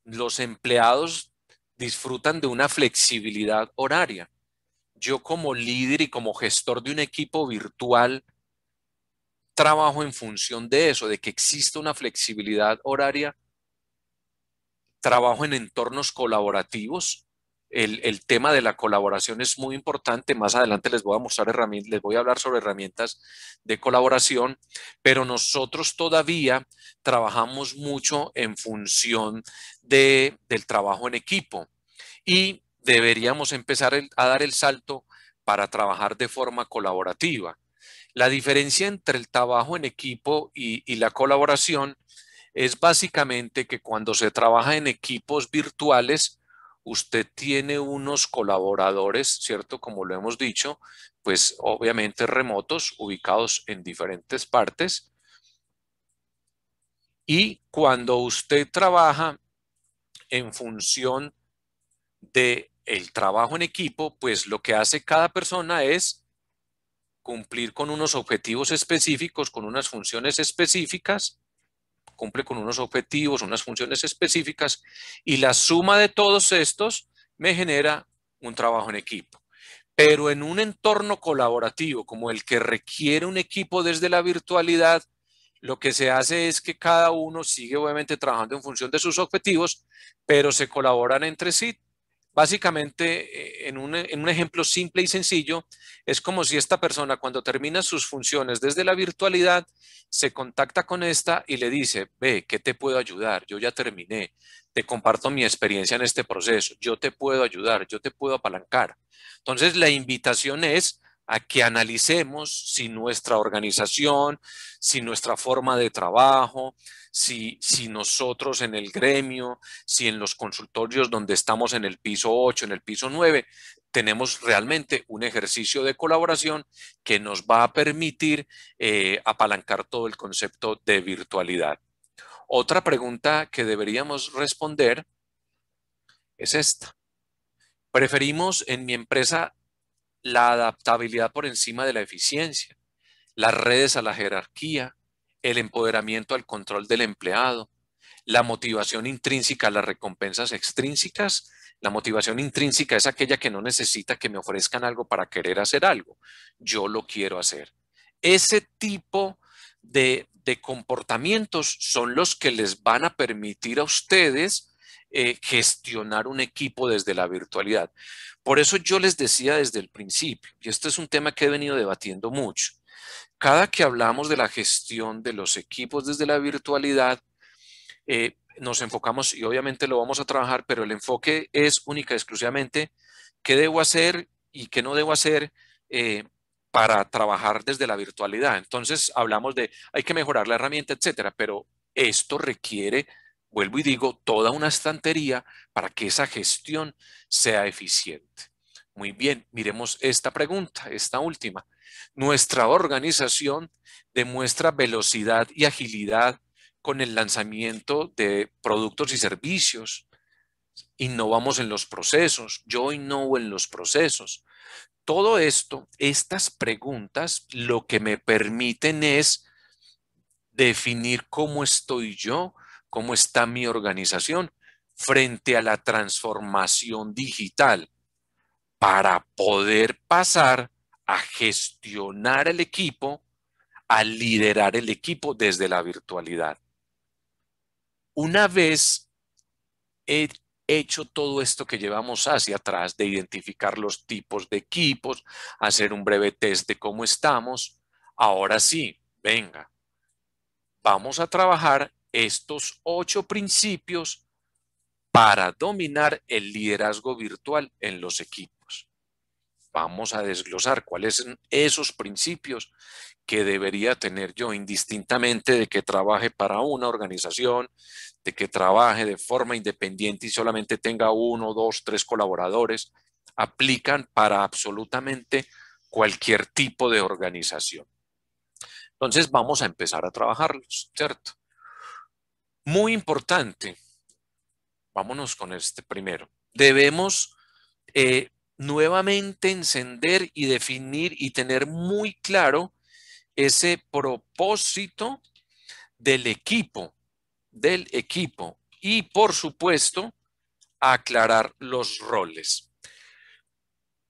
[SPEAKER 2] los empleados disfrutan de una flexibilidad horaria. Yo como líder y como gestor de un equipo virtual trabajo en función de eso, de que exista una flexibilidad horaria trabajo en entornos colaborativos. El, tema de la colaboración es muy importante. Más adelante les voy a mostrar herramientas, les voy a hablar sobre herramientas de colaboración, pero nosotros todavía trabajamos mucho en función de, del trabajo en equipo y deberíamos empezar a dar el salto para trabajar de forma colaborativa. La diferencia entre el trabajo en equipo y, y la colaboración es básicamente que cuando se trabaja en equipos virtuales, usted tiene unos colaboradores, ¿cierto? Como lo hemos dicho, pues obviamente remotos, ubicados en diferentes partes. Y cuando usted trabaja en función de el trabajo en equipo, pues lo que hace cada persona es cumplir con unos objetivos específicos, con unas funciones específicas, cumple con unos objetivos, unas funciones específicas y la suma de todos estos me genera un trabajo en equipo. Pero en un entorno colaborativo como el que requiere un equipo desde la virtualidad, lo que se hace es que cada uno sigue obviamente trabajando en función de sus objetivos, pero se colaboran entre sí Básicamente, eh, en un, ejemplo simple y sencillo, es como si esta persona cuando termina sus funciones desde la virtualidad, se contacta con esta y le dice, ve, ¿qué te puedo ayudar? Yo ya terminé, te comparto mi experiencia en este proceso, yo te puedo ayudar, yo te puedo apalancar. Entonces, la invitación es a que analicemos si nuestra organización, si nuestra forma de trabajo, si, si nosotros en el gremio, si en los consultorios donde estamos en el piso 8, en el piso 9, tenemos realmente un ejercicio de colaboración que nos va a permitir eh, apalancar todo el concepto de virtualidad. Otra pregunta que deberíamos responder es esta. ¿Preferimos en mi empresa la adaptabilidad por encima de la eficiencia, las redes a la jerarquía, el empoderamiento al control del empleado, la motivación intrínseca, a las recompensas extrínsecas. La motivación intrínseca es aquella que no necesita que me ofrezcan algo para querer hacer algo. Yo lo quiero hacer. Ese tipo de, de comportamientos son los que les van a permitir a ustedes eh, gestionar un equipo desde la virtualidad. Por eso yo les decía desde el principio, y este es un tema que he venido debatiendo mucho, cada que hablamos de la gestión de los equipos desde la virtualidad, eh, nos enfocamos, y obviamente lo vamos a trabajar, pero el enfoque es única y exclusivamente qué debo hacer y qué no debo hacer eh, para trabajar desde la virtualidad. Entonces hablamos de hay que mejorar la herramienta, etcétera, pero esto requiere vuelvo y digo, toda una estantería para que esa gestión sea eficiente. Muy bien, miremos esta pregunta, esta última. Nuestra organización demuestra velocidad y agilidad con el lanzamiento de productos y servicios. Innovamos en los procesos, yo innovo en los procesos. Todo esto, estas preguntas, lo que me permiten es definir cómo estoy yo cómo está mi organización frente a la transformación digital para poder pasar a gestionar el equipo, a liderar el equipo desde la virtualidad. Una vez he hecho todo esto que llevamos hacia atrás de identificar los tipos de equipos, hacer un breve test de cómo estamos, ahora sí, venga, vamos a trabajar estos ocho principios para dominar el liderazgo virtual en los equipos. Vamos a desglosar cuáles son esos principios que debería tener yo, indistintamente de que trabaje para una organización, de que trabaje de forma independiente y solamente tenga uno, dos, tres colaboradores, aplican para absolutamente cualquier tipo de organización. Entonces vamos a empezar a trabajarlos, ¿cierto? Muy importante, vámonos con este primero. Debemos eh, nuevamente encender y definir y tener muy claro ese propósito del equipo, del equipo y por supuesto aclarar los roles.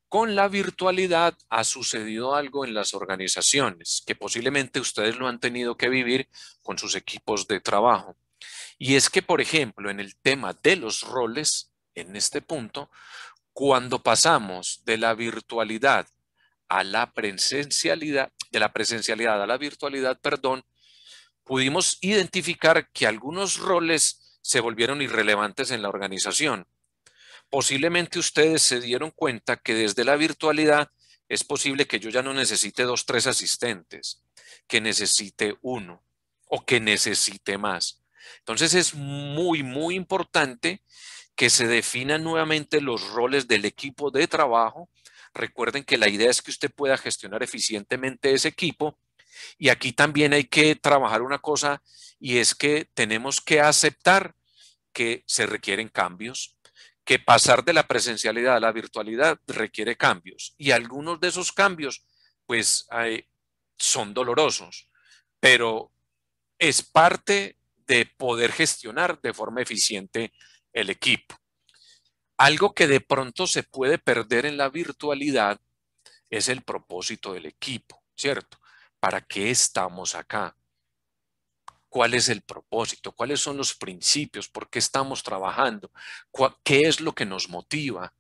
[SPEAKER 2] Con la virtualidad ha sucedido algo en las organizaciones que posiblemente ustedes no han tenido que vivir con sus equipos de trabajo. Y es que, por ejemplo, en el tema de los roles, en este punto, cuando pasamos de la virtualidad a la presencialidad, de la presencialidad a la virtualidad, perdón, pudimos identificar que algunos roles se volvieron irrelevantes en la organización. Posiblemente ustedes se dieron cuenta que desde la virtualidad es posible que yo ya no necesite dos, tres asistentes, que necesite uno o que necesite más. Entonces es muy, muy importante que se definan nuevamente los roles del equipo de trabajo. Recuerden que la idea es que usted pueda gestionar eficientemente ese equipo. Y aquí también hay que trabajar una cosa y es que tenemos que aceptar que se requieren cambios, que pasar de la presencialidad a la virtualidad requiere cambios. Y algunos de esos cambios, pues, son dolorosos, pero es parte de poder gestionar de forma eficiente el equipo. Algo que de pronto se puede perder en la virtualidad es el propósito del equipo, ¿cierto? ¿Para qué estamos acá? ¿Cuál es el propósito? ¿Cuáles son los principios? ¿Por qué estamos trabajando? ¿Qué es lo que nos motiva?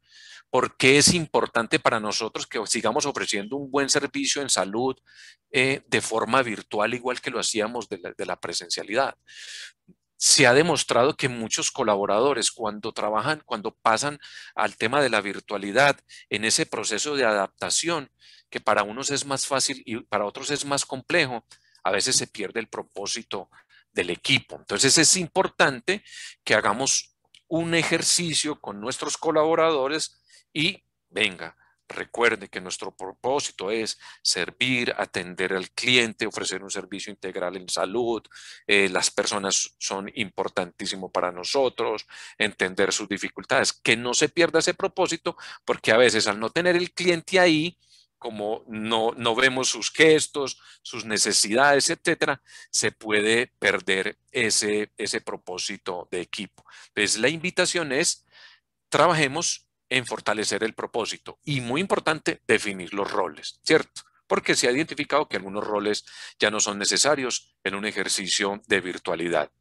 [SPEAKER 2] porque es importante para nosotros que sigamos ofreciendo un buen servicio en salud eh, de forma virtual, igual que lo hacíamos de la, presencialidad se ha demostrado que muchos colaboradores cuando trabajan, cuando pasan al tema de la virtualidad, en ese proceso de adaptación, que para unos es más fácil y para otros es más complejo, a veces se pierde el propósito del equipo. Entonces es importante que hagamos un ejercicio con nuestros colaboradores y venga, Recuerde que nuestro propósito es servir, atender al cliente, ofrecer un servicio integral en salud. Eh, las personas son importantísimo para nosotros, entender sus dificultades. Que no se pierda ese propósito, porque a veces al no tener el cliente ahí, como no, vemos sus gestos, sus necesidades, etcétera, se puede perder ese, ese propósito de equipo. Entonces, la invitación es trabajemos en fortalecer el propósito y muy importante, definir los roles, ¿cierto? Porque se ha identificado que algunos roles ya no son necesarios en un ejercicio de virtualidad.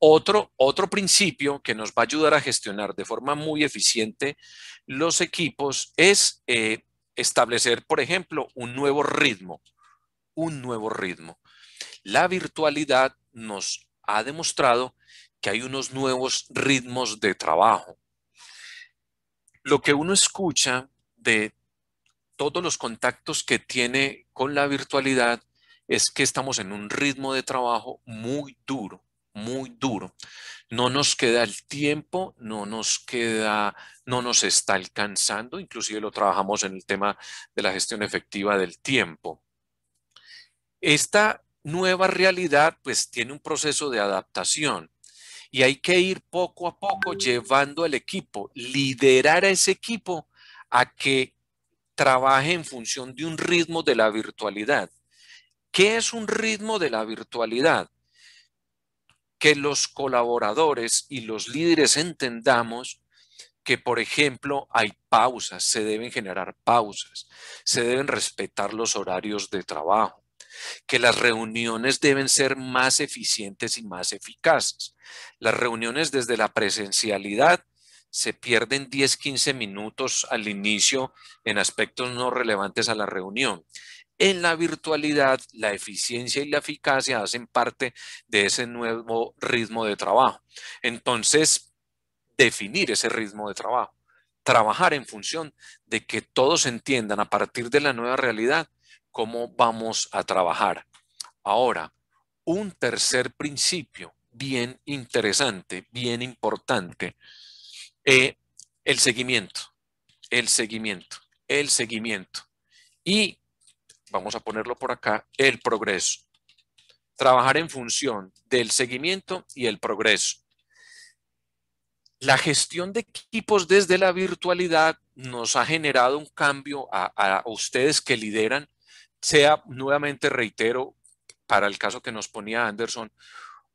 [SPEAKER 2] Otro, otro principio que nos va a ayudar a gestionar de forma muy eficiente los equipos es eh, establecer, por ejemplo, un nuevo ritmo, un nuevo ritmo. La virtualidad nos ha demostrado que hay unos nuevos ritmos de trabajo. Lo que uno escucha de todos los contactos que tiene con la virtualidad es que estamos en un ritmo de trabajo muy duro, muy duro. No nos queda el tiempo, no nos queda, no nos está alcanzando, inclusive lo trabajamos en el tema de la gestión efectiva del tiempo. Esta nueva realidad pues tiene un proceso de adaptación y hay que ir poco a poco llevando al equipo, liderar a ese equipo a que trabaje en función de un ritmo de la virtualidad. ¿Qué es un ritmo de la virtualidad? que los colaboradores y los líderes entendamos que, por ejemplo, hay pausas, se deben generar pausas, se deben respetar los horarios de trabajo, que las reuniones deben ser más eficientes y más eficaces. Las reuniones desde la presencialidad se pierden 10, 15 minutos al inicio en aspectos no relevantes a la reunión en la virtualidad, la eficiencia y la eficacia hacen parte de ese nuevo ritmo de trabajo. Entonces, definir ese ritmo de trabajo, trabajar en función de que todos entiendan a partir de la nueva realidad cómo vamos a trabajar. Ahora, un tercer principio bien interesante, bien importante, eh, el seguimiento, el seguimiento, el seguimiento. Y vamos a ponerlo por acá, el progreso. Trabajar en función del seguimiento y el progreso. La gestión de equipos desde la virtualidad nos ha generado un cambio a, ustedes que lideran, sea nuevamente reitero, para el caso que nos ponía Anderson,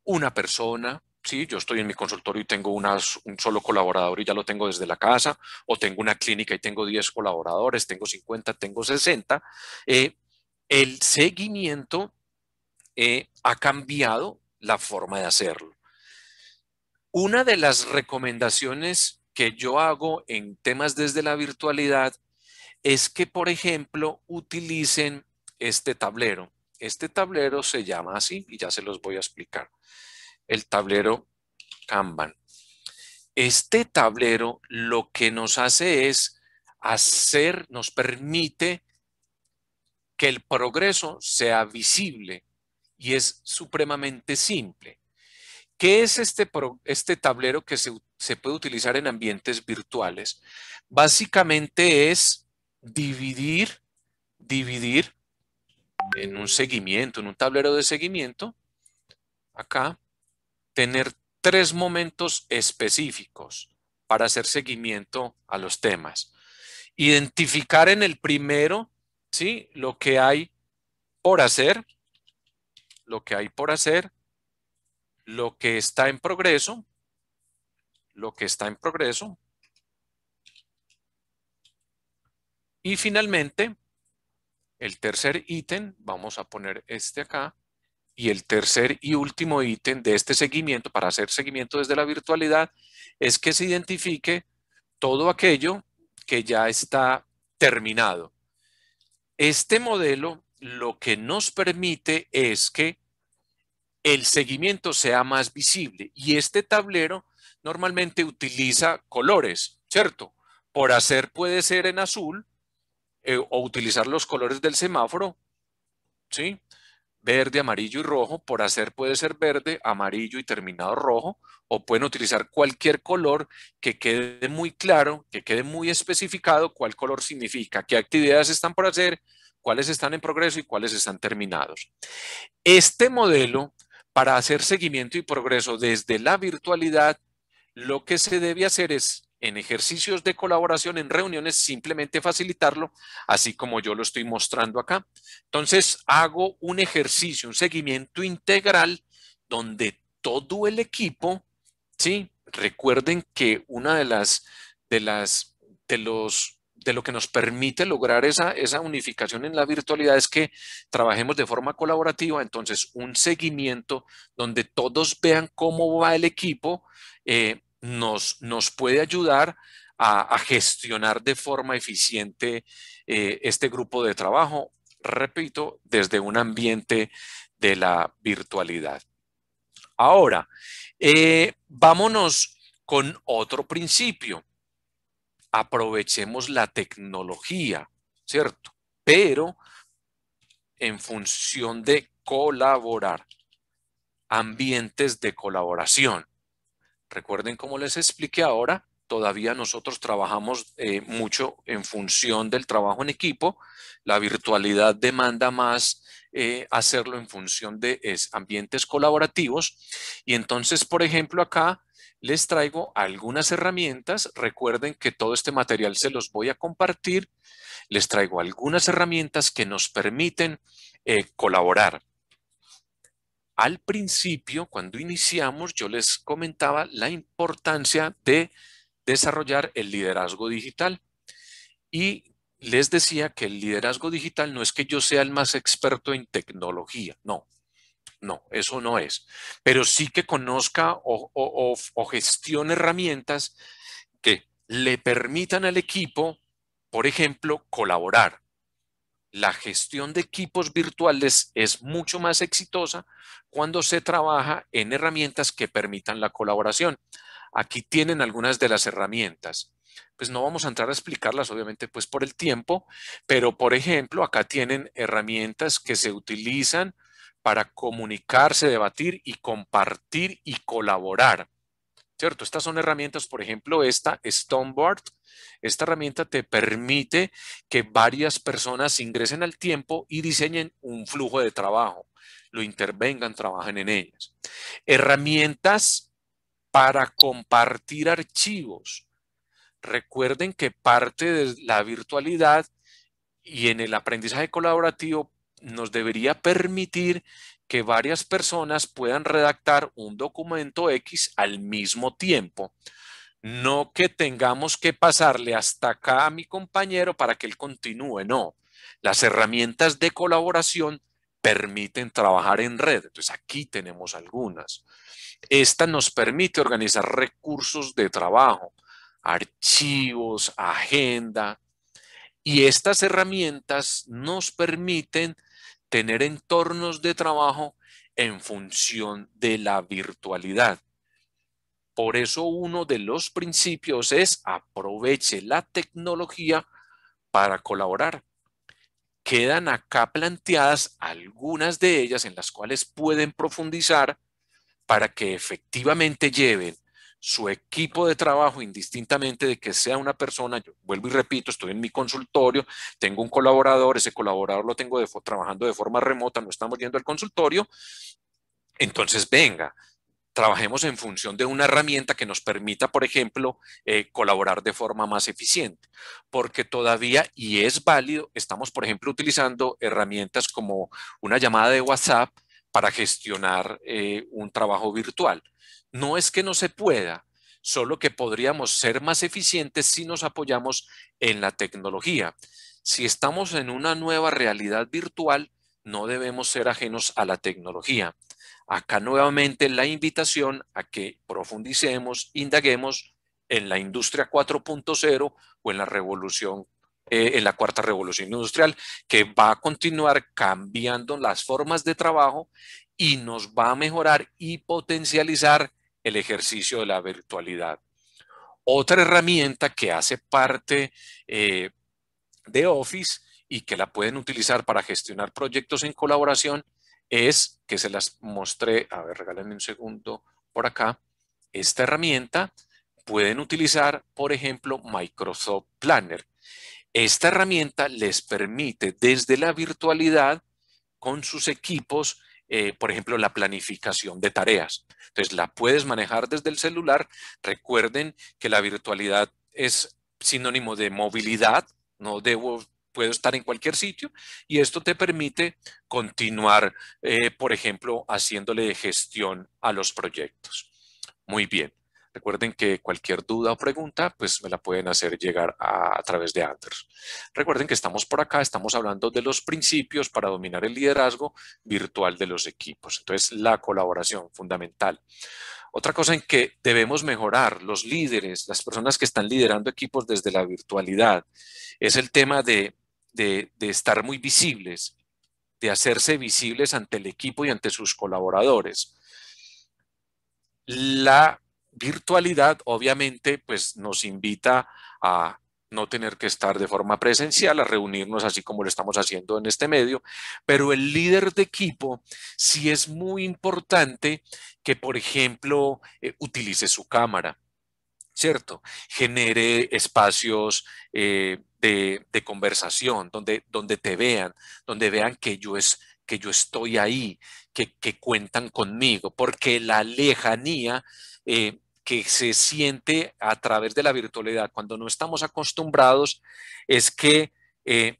[SPEAKER 2] una persona, sí, yo estoy en mi consultorio y tengo unas, un solo colaborador y ya lo tengo desde la casa, o tengo una clínica y tengo 10 colaboradores, tengo 50, tengo 60, el seguimiento eh, ha cambiado la forma de hacerlo. Una de las recomendaciones que yo hago en temas desde la virtualidad es que, por ejemplo, utilicen este tablero. Este tablero se llama así y ya se los voy a explicar. El tablero Kanban. Este tablero lo que nos hace es hacer, nos permite que el progreso sea visible y es supremamente simple. ¿Qué es este, este tablero que se, se puede utilizar en ambientes virtuales? Básicamente es dividir, dividir en un seguimiento, en un tablero de seguimiento, acá, tener tres momentos específicos para hacer seguimiento a los temas. Identificar en el primero ¿sí? Lo que hay por hacer, lo que hay por hacer, lo que está en progreso, lo que está en progreso. Y finalmente, el tercer ítem, vamos a poner este acá, y el tercer y último ítem de este seguimiento, para hacer seguimiento desde la virtualidad, es que se identifique todo aquello que ya está terminado. Este modelo lo que nos permite es que el seguimiento sea más visible y este tablero normalmente utiliza colores, ¿cierto? Por hacer puede ser en azul eh, o utilizar los colores del semáforo, ¿sí? verde, amarillo y rojo. Por hacer puede ser verde, amarillo y terminado rojo, o pueden utilizar cualquier color que quede muy claro, que quede muy especificado cuál color significa, qué actividades están por hacer, cuáles están en progreso y cuáles están terminados. Este modelo, para hacer seguimiento y progreso desde la virtualidad, lo que se debe hacer es en ejercicios de colaboración, en reuniones, simplemente facilitarlo, así como yo lo estoy mostrando acá. Entonces, hago un ejercicio, un seguimiento integral donde todo el equipo, ¿sí? Recuerden que una de las, de las, de los, de lo que nos permite lograr esa, esa unificación en la virtualidad es que trabajemos de forma colaborativa, entonces un seguimiento donde todos vean cómo va el equipo, eh, nos, puede ayudar a, gestionar de forma eficiente eh, este grupo de trabajo, repito, desde un ambiente de la virtualidad. Ahora, eh, vámonos con otro principio. Aprovechemos la tecnología, ¿cierto? Pero en función de colaborar, ambientes de colaboración. Recuerden como les expliqué ahora, todavía nosotros trabajamos eh, mucho en función del trabajo en equipo. La virtualidad demanda más eh, hacerlo en función de ambientes colaborativos. Y entonces, por ejemplo, acá les traigo algunas herramientas. Recuerden que todo este material se los voy a compartir. Les traigo algunas herramientas que nos permiten eh, colaborar al principio, cuando iniciamos, yo les comentaba la importancia de desarrollar el liderazgo digital. Y les decía que el liderazgo digital no es que yo sea el más experto en tecnología, no, no, eso no es. Pero sí que conozca o, gestione herramientas que le permitan al equipo, por ejemplo, colaborar, la gestión de equipos virtuales es mucho más exitosa cuando se trabaja en herramientas que permitan la colaboración. Aquí tienen algunas de las herramientas. Pues no vamos a entrar a explicarlas, obviamente, pues por el tiempo, pero por ejemplo, acá tienen herramientas que se utilizan para comunicarse, debatir y compartir y colaborar. ¿cierto? Estas son herramientas, por ejemplo, esta Stoneboard. Esta herramienta te permite que varias personas ingresen al tiempo y diseñen un flujo de trabajo, lo intervengan, trabajen en ellas. Herramientas para compartir archivos. Recuerden que parte de la virtualidad y en el aprendizaje colaborativo nos debería permitir que varias personas puedan redactar un documento X al mismo tiempo. No que tengamos que pasarle hasta acá a mi compañero para que él continúe, no. Las herramientas de colaboración permiten trabajar en red. Entonces aquí tenemos algunas. Esta nos permite organizar recursos de trabajo, archivos, agenda. Y estas herramientas nos permiten tener entornos de trabajo en función de la virtualidad. Por eso uno de los principios es aproveche la tecnología para colaborar. Quedan acá planteadas algunas de ellas en las cuales pueden profundizar para que efectivamente lleven su equipo de trabajo, indistintamente de que sea una persona, vuelvo y repito, estoy en mi consultorio, tengo un colaborador, ese colaborador lo tengo trabajando de forma remota, no estamos yendo al consultorio, entonces venga, trabajemos en función de una herramienta que nos permita, por ejemplo, eh, colaborar de forma más eficiente, porque todavía, y es válido, estamos, por ejemplo, utilizando herramientas como una llamada de WhatsApp para gestionar eh, un trabajo virtual. No es que no se pueda, solo que podríamos ser más eficientes si nos apoyamos en la tecnología. Si estamos en una nueva realidad virtual, no debemos ser ajenos a la tecnología. Acá nuevamente la invitación a que profundicemos, indaguemos en la industria 4.0 o en la revolución eh, en la cuarta revolución industrial, que va a continuar cambiando las formas de trabajo y nos va a mejorar y potencializar el ejercicio de la virtualidad. Otra herramienta que hace parte eh, de Office y que la pueden utilizar para gestionar proyectos en colaboración es, que se las mostré, a ver, regálenme un segundo por acá, esta herramienta pueden utilizar, por ejemplo, Microsoft Planner. Esta herramienta les permite desde la virtualidad con sus equipos eh, por ejemplo, la planificación de tareas. Entonces, la puedes manejar desde el celular. Recuerden que la virtualidad es sinónimo de movilidad, no debo puedo estar en cualquier sitio y esto te permite continuar, eh, por ejemplo, haciéndole gestión a los proyectos. Muy bien. Recuerden que cualquier duda o pregunta, pues me la pueden hacer llegar a, través de Anders. Recuerden que estamos por acá, estamos hablando de los principios para dominar el liderazgo virtual de los equipos. Entonces, la colaboración fundamental. Otra cosa en que debemos mejorar los líderes, las personas que están liderando equipos desde la virtualidad, es el tema de, de estar muy visibles, de hacerse visibles ante el equipo y ante sus colaboradores. La virtualidad obviamente pues nos invita a no tener que estar de forma presencial, a reunirnos así como lo estamos haciendo en este medio, pero el líder de equipo sí es muy importante que, por ejemplo, eh, utilice su cámara, ¿cierto? Genere espacios eh, de, conversación donde, donde te vean, donde vean que yo es que yo estoy ahí, que, cuentan conmigo, porque la lejanía eh, que se siente a través de la virtualidad cuando no estamos acostumbrados es que eh,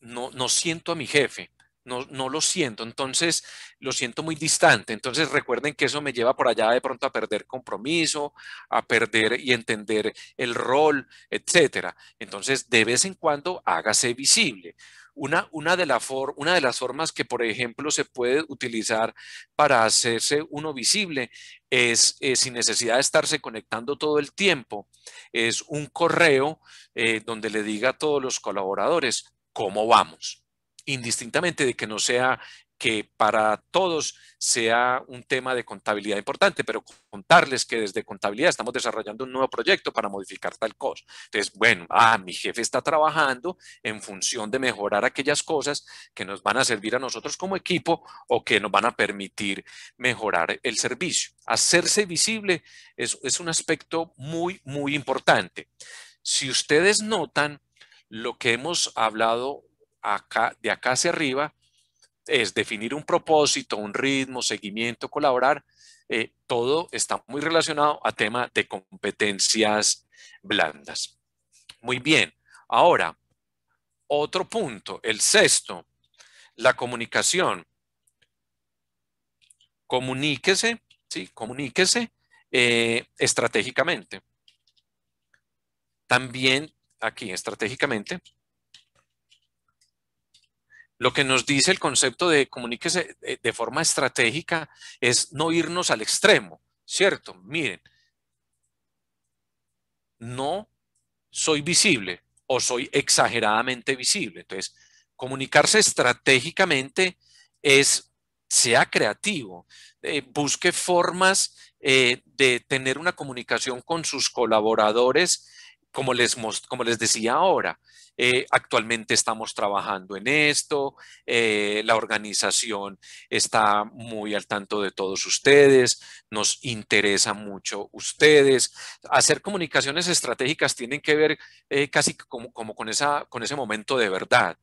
[SPEAKER 2] no, no siento a mi jefe, no, no, lo siento, entonces lo siento muy distante. Entonces recuerden que eso me lleva por allá de pronto a perder compromiso, a perder y entender el rol, etcétera. Entonces de vez en cuando hágase visible. Una, de una, de las formas que, por ejemplo, se puede utilizar para hacerse uno visible es, eh, sin necesidad de estarse conectando todo el tiempo, es un correo eh, donde le diga a todos los colaboradores cómo vamos indistintamente de que no sea que para todos sea un tema de contabilidad importante, pero contarles que desde contabilidad estamos desarrollando un nuevo proyecto para modificar tal cosa. Entonces, bueno, ah, mi jefe está trabajando en función de mejorar aquellas cosas que nos van a servir a nosotros como equipo o que nos van a permitir mejorar el servicio. Hacerse visible es, un aspecto muy, muy importante. Si ustedes notan lo que hemos hablado de acá hacia arriba, es definir un propósito, un ritmo, seguimiento, colaborar. Eh, todo está muy relacionado a tema de competencias blandas. Muy bien. Ahora, otro punto, el sexto, la comunicación. Comuníquese, sí, comuníquese eh, estratégicamente. También aquí, estratégicamente, lo que nos dice el concepto de comuníquese eh, de forma estratégica es no irnos al extremo, ¿cierto? Miren, no soy visible o soy exageradamente visible. Entonces, comunicarse estratégicamente es, sea creativo, eh, busque formas eh, de tener una comunicación con sus colaboradores, como les, como les decía ahora, eh, actualmente estamos trabajando en esto, eh, la organización está muy al tanto de todos ustedes, nos interesa mucho ustedes. Hacer comunicaciones estratégicas tienen que ver eh, casi como, con, esa, con ese momento de verdad.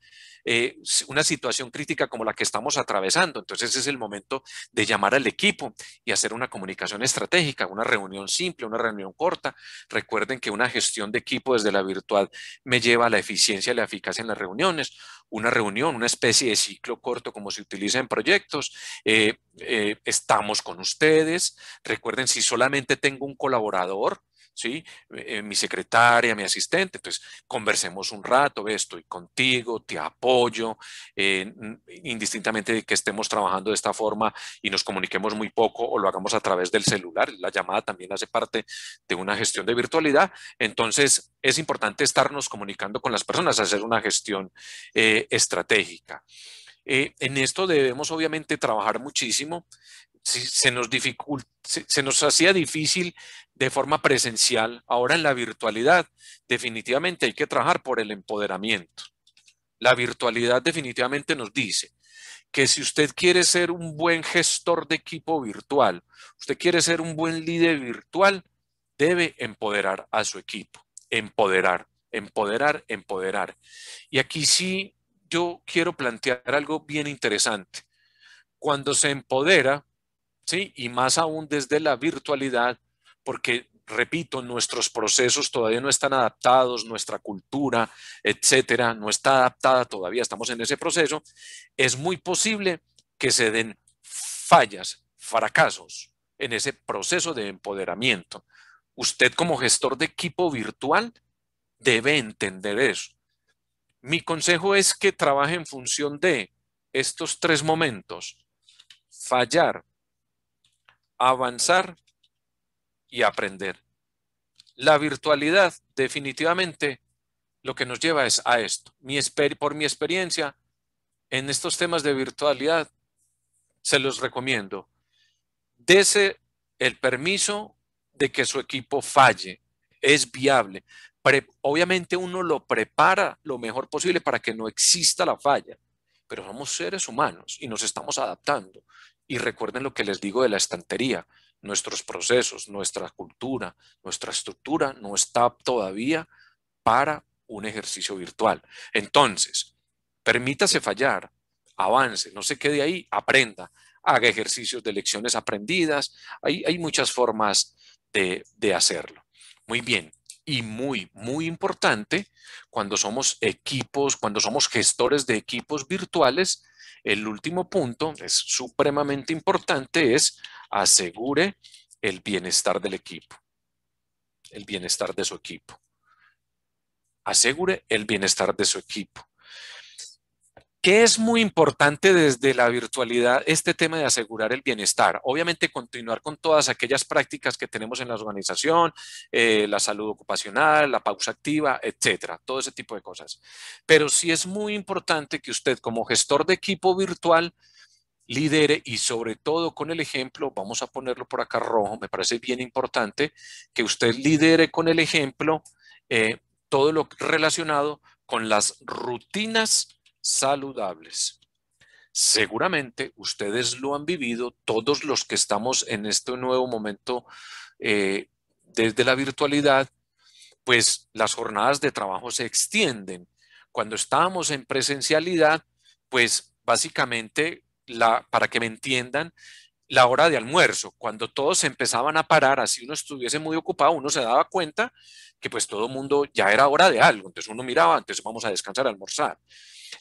[SPEAKER 2] una situación crítica como la que estamos atravesando. Entonces es el momento de llamar al equipo y hacer una comunicación estratégica, una reunión simple, una reunión corta. Recuerden que una gestión de equipo desde la virtual me lleva a la eficiencia eficiencia y la eficacia en las reuniones. Una reunión, una especie de ciclo corto como se utiliza en proyectos. Eh, eh, estamos con ustedes. Recuerden, si solamente tengo un colaborador, eh, eh, mi secretaria, mi asistente, entonces conversemos un rato, estoy contigo, te apoyo, eh, indistintamente de que estemos trabajando de esta forma y nos comuniquemos muy poco o lo hagamos a través del celular, la llamada también hace parte de una gestión de virtualidad, entonces es importante estarnos comunicando con las personas, hacer una gestión estratégica. en esto debemos obviamente trabajar muchísimo se nos se nos hacía difícil de forma presencial, ahora en la virtualidad definitivamente hay que trabajar por el empoderamiento. La virtualidad definitivamente nos dice que si usted quiere ser un buen gestor de equipo virtual, usted quiere ser un buen líder virtual, debe empoderar a su equipo, empoderar, empoderar, empoderar. Y aquí sí yo quiero plantear algo bien interesante. Cuando se empodera, ¿sí? Y más aún desde la virtualidad, porque, repito, nuestros procesos todavía no están adaptados, nuestra cultura, etcétera, no está adaptada todavía, estamos en ese proceso, es muy posible que se den fallas, fracasos en ese proceso de empoderamiento. Usted como gestor de equipo virtual debe entender eso. Mi consejo es que trabaje en función de estos tres momentos. Fallar, avanzar y aprender. La virtualidad definitivamente lo que nos lleva es a esto. Mi, por mi experiencia en estos temas de virtualidad, se los recomiendo. Dese el permiso de que su equipo falle. Es viable. obviamente uno lo prepara lo mejor posible para que no exista la falla, pero somos seres humanos y nos estamos adaptando y recuerden lo que les digo de la estantería. Nuestros procesos, nuestra cultura, nuestra estructura no está todavía para un ejercicio virtual. Entonces, permítase fallar, avance, no se quede ahí, aprenda, haga ejercicios de lecciones aprendidas. Hay, hay muchas formas de, de hacerlo. Muy bien. Y muy, muy importante, cuando somos equipos, cuando somos gestores de equipos virtuales, el último punto es supremamente importante, es asegure el bienestar del equipo, el bienestar de su equipo. Asegure el bienestar de su equipo que es muy importante desde la virtualidad este tema de asegurar el bienestar? Obviamente continuar con todas aquellas prácticas que tenemos en la organización, eh, la salud ocupacional, la pausa activa, etcétera, todo ese tipo de cosas. Pero sí es muy importante que usted como gestor de equipo virtual lidere y sobre todo con el ejemplo, vamos a ponerlo por acá rojo, me parece bien importante que usted lidere con el ejemplo eh, todo lo relacionado con las rutinas saludables. Seguramente ustedes lo han vivido, todos los que estamos en este nuevo momento eh, desde la virtualidad, pues las jornadas de trabajo se extienden. Cuando estábamos en presencialidad, pues básicamente, la, para que me entiendan, la hora de almuerzo, cuando todos se empezaban a parar, así uno estuviese muy ocupado, uno se daba cuenta que pues todo el mundo ya era hora de algo, entonces uno miraba, entonces vamos a descansar, a almorzar.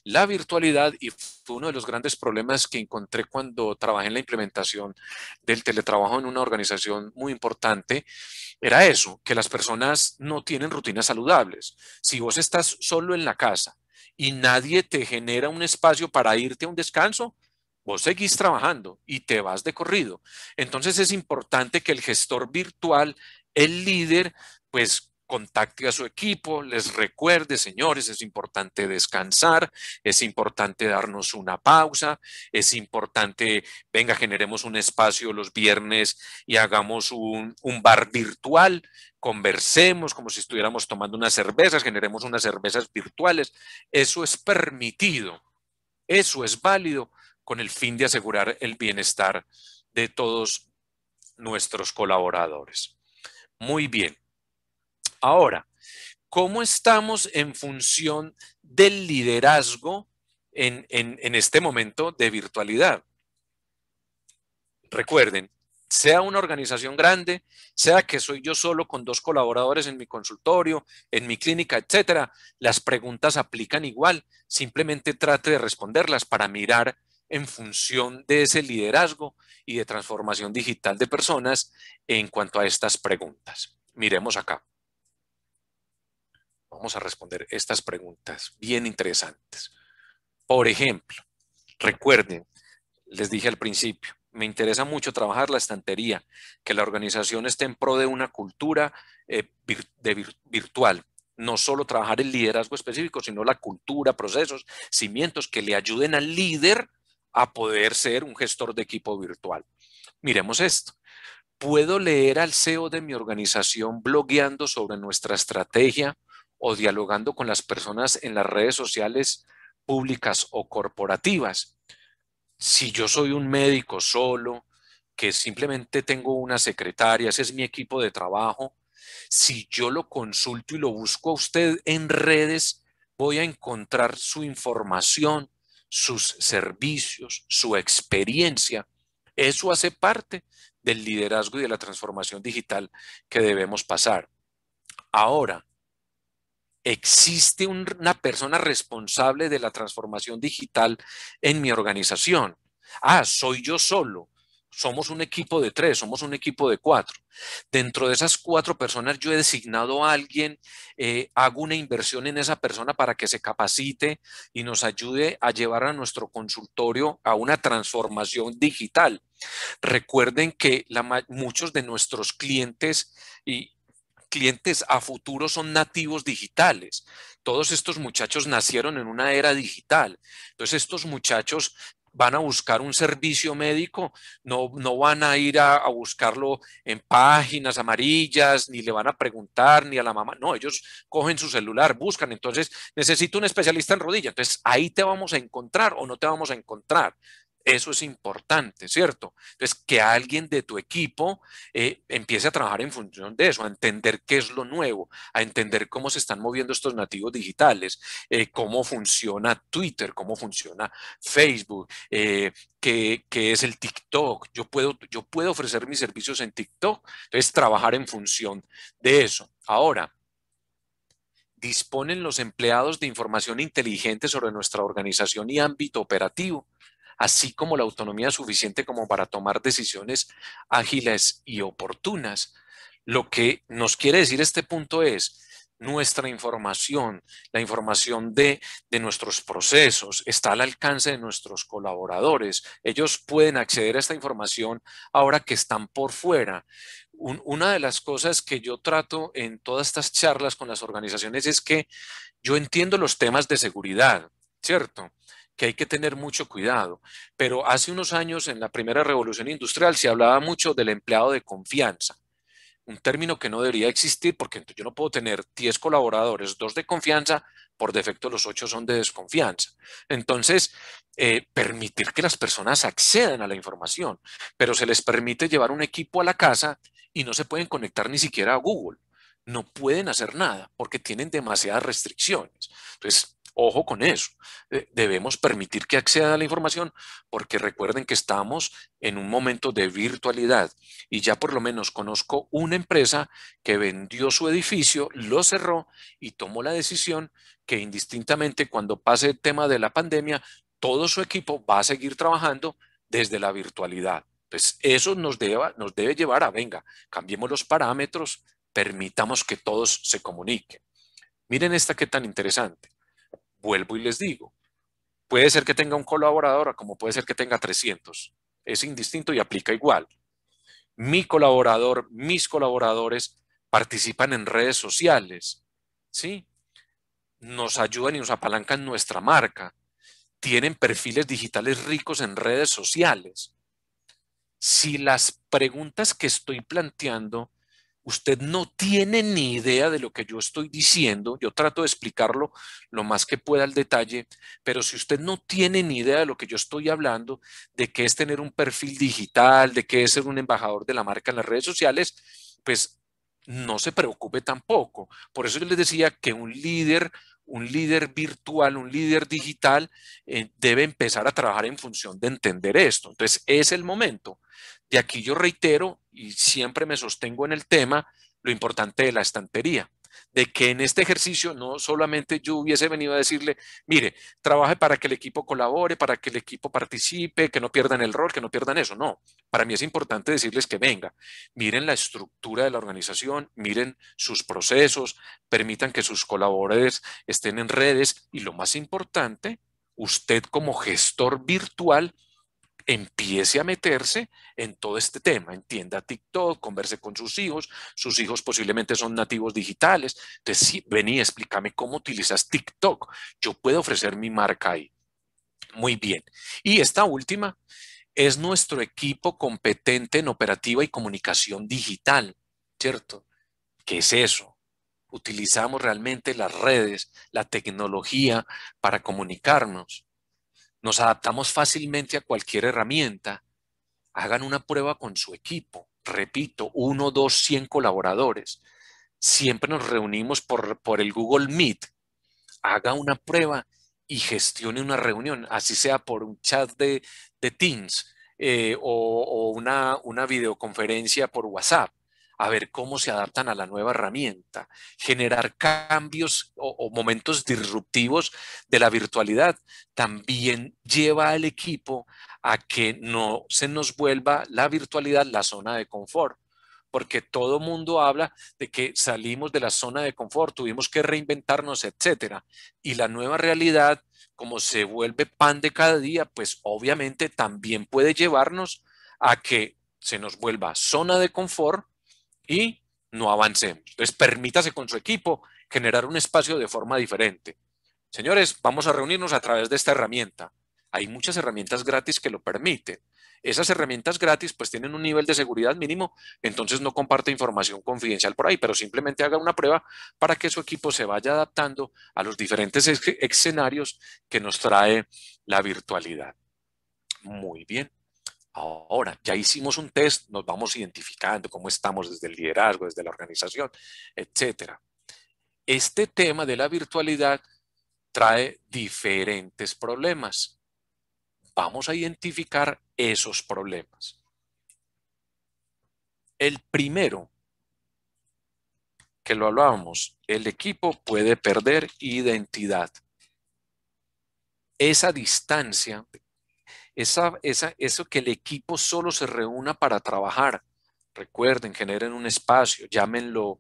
[SPEAKER 2] La virtualidad, y fue uno de los grandes problemas que encontré cuando trabajé en la implementación del teletrabajo en una organización muy importante, era eso, que las personas no tienen rutinas saludables. Si vos estás solo en la casa y nadie te genera un espacio para irte a un descanso, Vos seguís trabajando y te vas de corrido. Entonces es importante que el gestor virtual, el líder, pues contacte a su equipo, les recuerde, señores, es importante descansar, es importante darnos una pausa, es importante, venga, generemos un espacio los viernes y hagamos un, un bar virtual, conversemos como si estuviéramos tomando unas cervezas, generemos unas cervezas virtuales. Eso es permitido, eso es válido con el fin de asegurar el bienestar de todos nuestros colaboradores. Muy bien. Ahora, ¿cómo estamos en función del liderazgo en, este momento de virtualidad? Recuerden, sea una organización grande, sea que soy yo solo con dos colaboradores en mi consultorio, en mi clínica, etcétera, las preguntas aplican igual. Simplemente trate de responderlas para mirar en función de ese liderazgo y de transformación digital de personas en cuanto a estas preguntas. Miremos acá. Vamos a responder estas preguntas bien interesantes. Por ejemplo, recuerden, les dije al principio, me interesa mucho trabajar la estantería, que la organización esté en pro de una cultura eh, de virtual, no solo trabajar el liderazgo específico, sino la cultura, procesos, cimientos que le ayuden al líder a poder ser un gestor de equipo virtual. Miremos esto. Puedo leer al CEO de mi organización blogueando sobre nuestra estrategia o dialogando con las personas en las redes sociales públicas o corporativas. Si yo soy un médico solo, que simplemente tengo una secretaria, ese es mi equipo de trabajo, si yo lo consulto y lo busco a usted en redes, voy a encontrar su información, sus servicios, su experiencia. Eso hace parte del liderazgo y de la transformación digital que debemos pasar. Ahora, existe una persona responsable de la transformación digital en mi organización. Ah, soy yo solo somos un equipo de tres, somos un equipo de cuatro. Dentro de esas cuatro personas yo he designado a alguien, eh, hago una inversión en esa persona para que se capacite y nos ayude a llevar a nuestro consultorio a una transformación digital. Recuerden que muchos de nuestros clientes y clientes a futuro son nativos digitales. Todos estos muchachos nacieron en una era digital. Entonces estos muchachos van a buscar un servicio médico, no, no van a ir a, a, buscarlo en páginas amarillas, ni le van a preguntar, ni a la mamá, no, ellos cogen su celular, buscan, entonces necesito un especialista en rodilla, entonces ahí te vamos a encontrar o no te vamos a encontrar. Eso es importante, ¿cierto? Entonces, que alguien de tu equipo eh, empiece a trabajar en función de eso, a entender qué es lo nuevo, a entender cómo se están moviendo estos nativos digitales, eh, cómo funciona Twitter, cómo funciona Facebook, eh, qué, es el TikTok. Yo puedo, yo puedo ofrecer mis servicios en TikTok, entonces trabajar en función de eso. Ahora, ¿Disponen los empleados de información inteligente sobre nuestra organización y ámbito operativo? así como la autonomía suficiente como para tomar decisiones ágiles y oportunas. Lo que nos quiere decir este punto es, nuestra información, la información de, nuestros procesos, está al alcance de nuestros colaboradores. Ellos pueden acceder a esta información ahora que están por fuera. una de las cosas que yo trato en todas estas charlas con las organizaciones es que yo entiendo los temas de seguridad, ¿cierto? que hay que tener mucho cuidado. Pero hace unos años, en la primera revolución industrial, se hablaba mucho del empleado de confianza, un término que no debería existir porque yo no puedo tener 10 colaboradores, dos de confianza, por defecto los ocho son de desconfianza. Entonces, eh, permitir que las personas accedan a la información, pero se les permite llevar un equipo a la casa y no se pueden conectar ni siquiera a Google. No pueden hacer nada porque tienen demasiadas restricciones. Entonces, Ojo con eso. Eh, debemos permitir que acceda a la información porque recuerden que estamos en un momento de virtualidad y ya por lo menos conozco una empresa que vendió su edificio, lo cerró y tomó la decisión que indistintamente cuando pase el tema de la pandemia, todo su equipo va a seguir trabajando desde la virtualidad. Pues eso nos, nos debe llevar a, venga, cambiemos los parámetros, permitamos que todos se comuniquen. Miren esta que tan interesante. Vuelvo y les digo, puede ser que tenga un colaborador como puede ser que tenga 300. Es indistinto y aplica igual. Mi colaborador, mis colaboradores participan en redes sociales, ¿sí? Nos ayudan y nos apalancan nuestra marca. Tienen perfiles digitales ricos en redes sociales. Si las preguntas que estoy planteando usted no tiene ni idea de lo que yo estoy diciendo. Yo trato de explicarlo lo más que pueda al detalle, pero si usted no tiene ni idea de lo que yo estoy hablando, de qué es tener un perfil digital, de qué es ser un embajador de la marca en las redes sociales, pues no se preocupe tampoco. Por eso yo les decía que un líder, un líder virtual, un líder digital, eh, debe empezar a trabajar en función de entender esto. Entonces, es el momento. De aquí yo reitero y siempre me sostengo en el tema lo importante de la estantería, de que en este ejercicio no solamente yo hubiese venido a decirle, mire, trabaje para que el equipo colabore, para que el equipo participe, que no pierdan el rol, que no pierdan eso. No, para mí es importante decirles que venga, miren la estructura de la organización, miren sus procesos, permitan que sus colaboradores estén en redes y lo más importante, usted como gestor virtual, empiece a meterse en todo este tema, entienda TikTok, converse con sus hijos, sus hijos posiblemente son nativos digitales, entonces vení, explícame cómo utilizas TikTok, yo puedo ofrecer mi marca ahí. Muy bien. Y esta última es nuestro equipo competente en operativa y comunicación digital, ¿cierto? ¿Qué es eso? Utilizamos realmente las redes, la tecnología para comunicarnos. Nos adaptamos fácilmente a cualquier herramienta. Hagan una prueba con su equipo. Repito, uno, dos, cien colaboradores. Siempre nos reunimos por, el Google Meet. Haga una prueba y gestione una reunión, así sea por un chat de, Teams eh, o, una videoconferencia por WhatsApp a ver cómo se adaptan a la nueva herramienta, generar cambios o, momentos disruptivos de la virtualidad. También lleva al equipo a que no se nos vuelva la virtualidad la zona de confort porque todo mundo habla de que salimos de la zona de confort, tuvimos que reinventarnos, etcétera. Y la nueva realidad, como se vuelve pan de cada día, pues obviamente también puede llevarnos a que se nos vuelva zona de confort y no avancemos. Entonces, permítase con su equipo generar un espacio de forma diferente. Señores, vamos a reunirnos a través de esta herramienta. Hay muchas herramientas gratis que lo permiten. Esas herramientas gratis pues tienen un nivel de seguridad mínimo, entonces no comparte información confidencial por ahí, pero simplemente haga una prueba para que su equipo se vaya adaptando a los diferentes escenarios que nos trae la virtualidad. Muy bien. Ahora, ya hicimos un test, nos vamos identificando cómo estamos desde el liderazgo, desde la organización, etc. Este tema de la virtualidad trae diferentes problemas. Vamos a identificar esos problemas. El primero, que lo hablábamos, el equipo puede perder identidad. Esa distancia eso que el equipo solo se reúna para trabajar. Recuerden, generen un espacio, llámenlo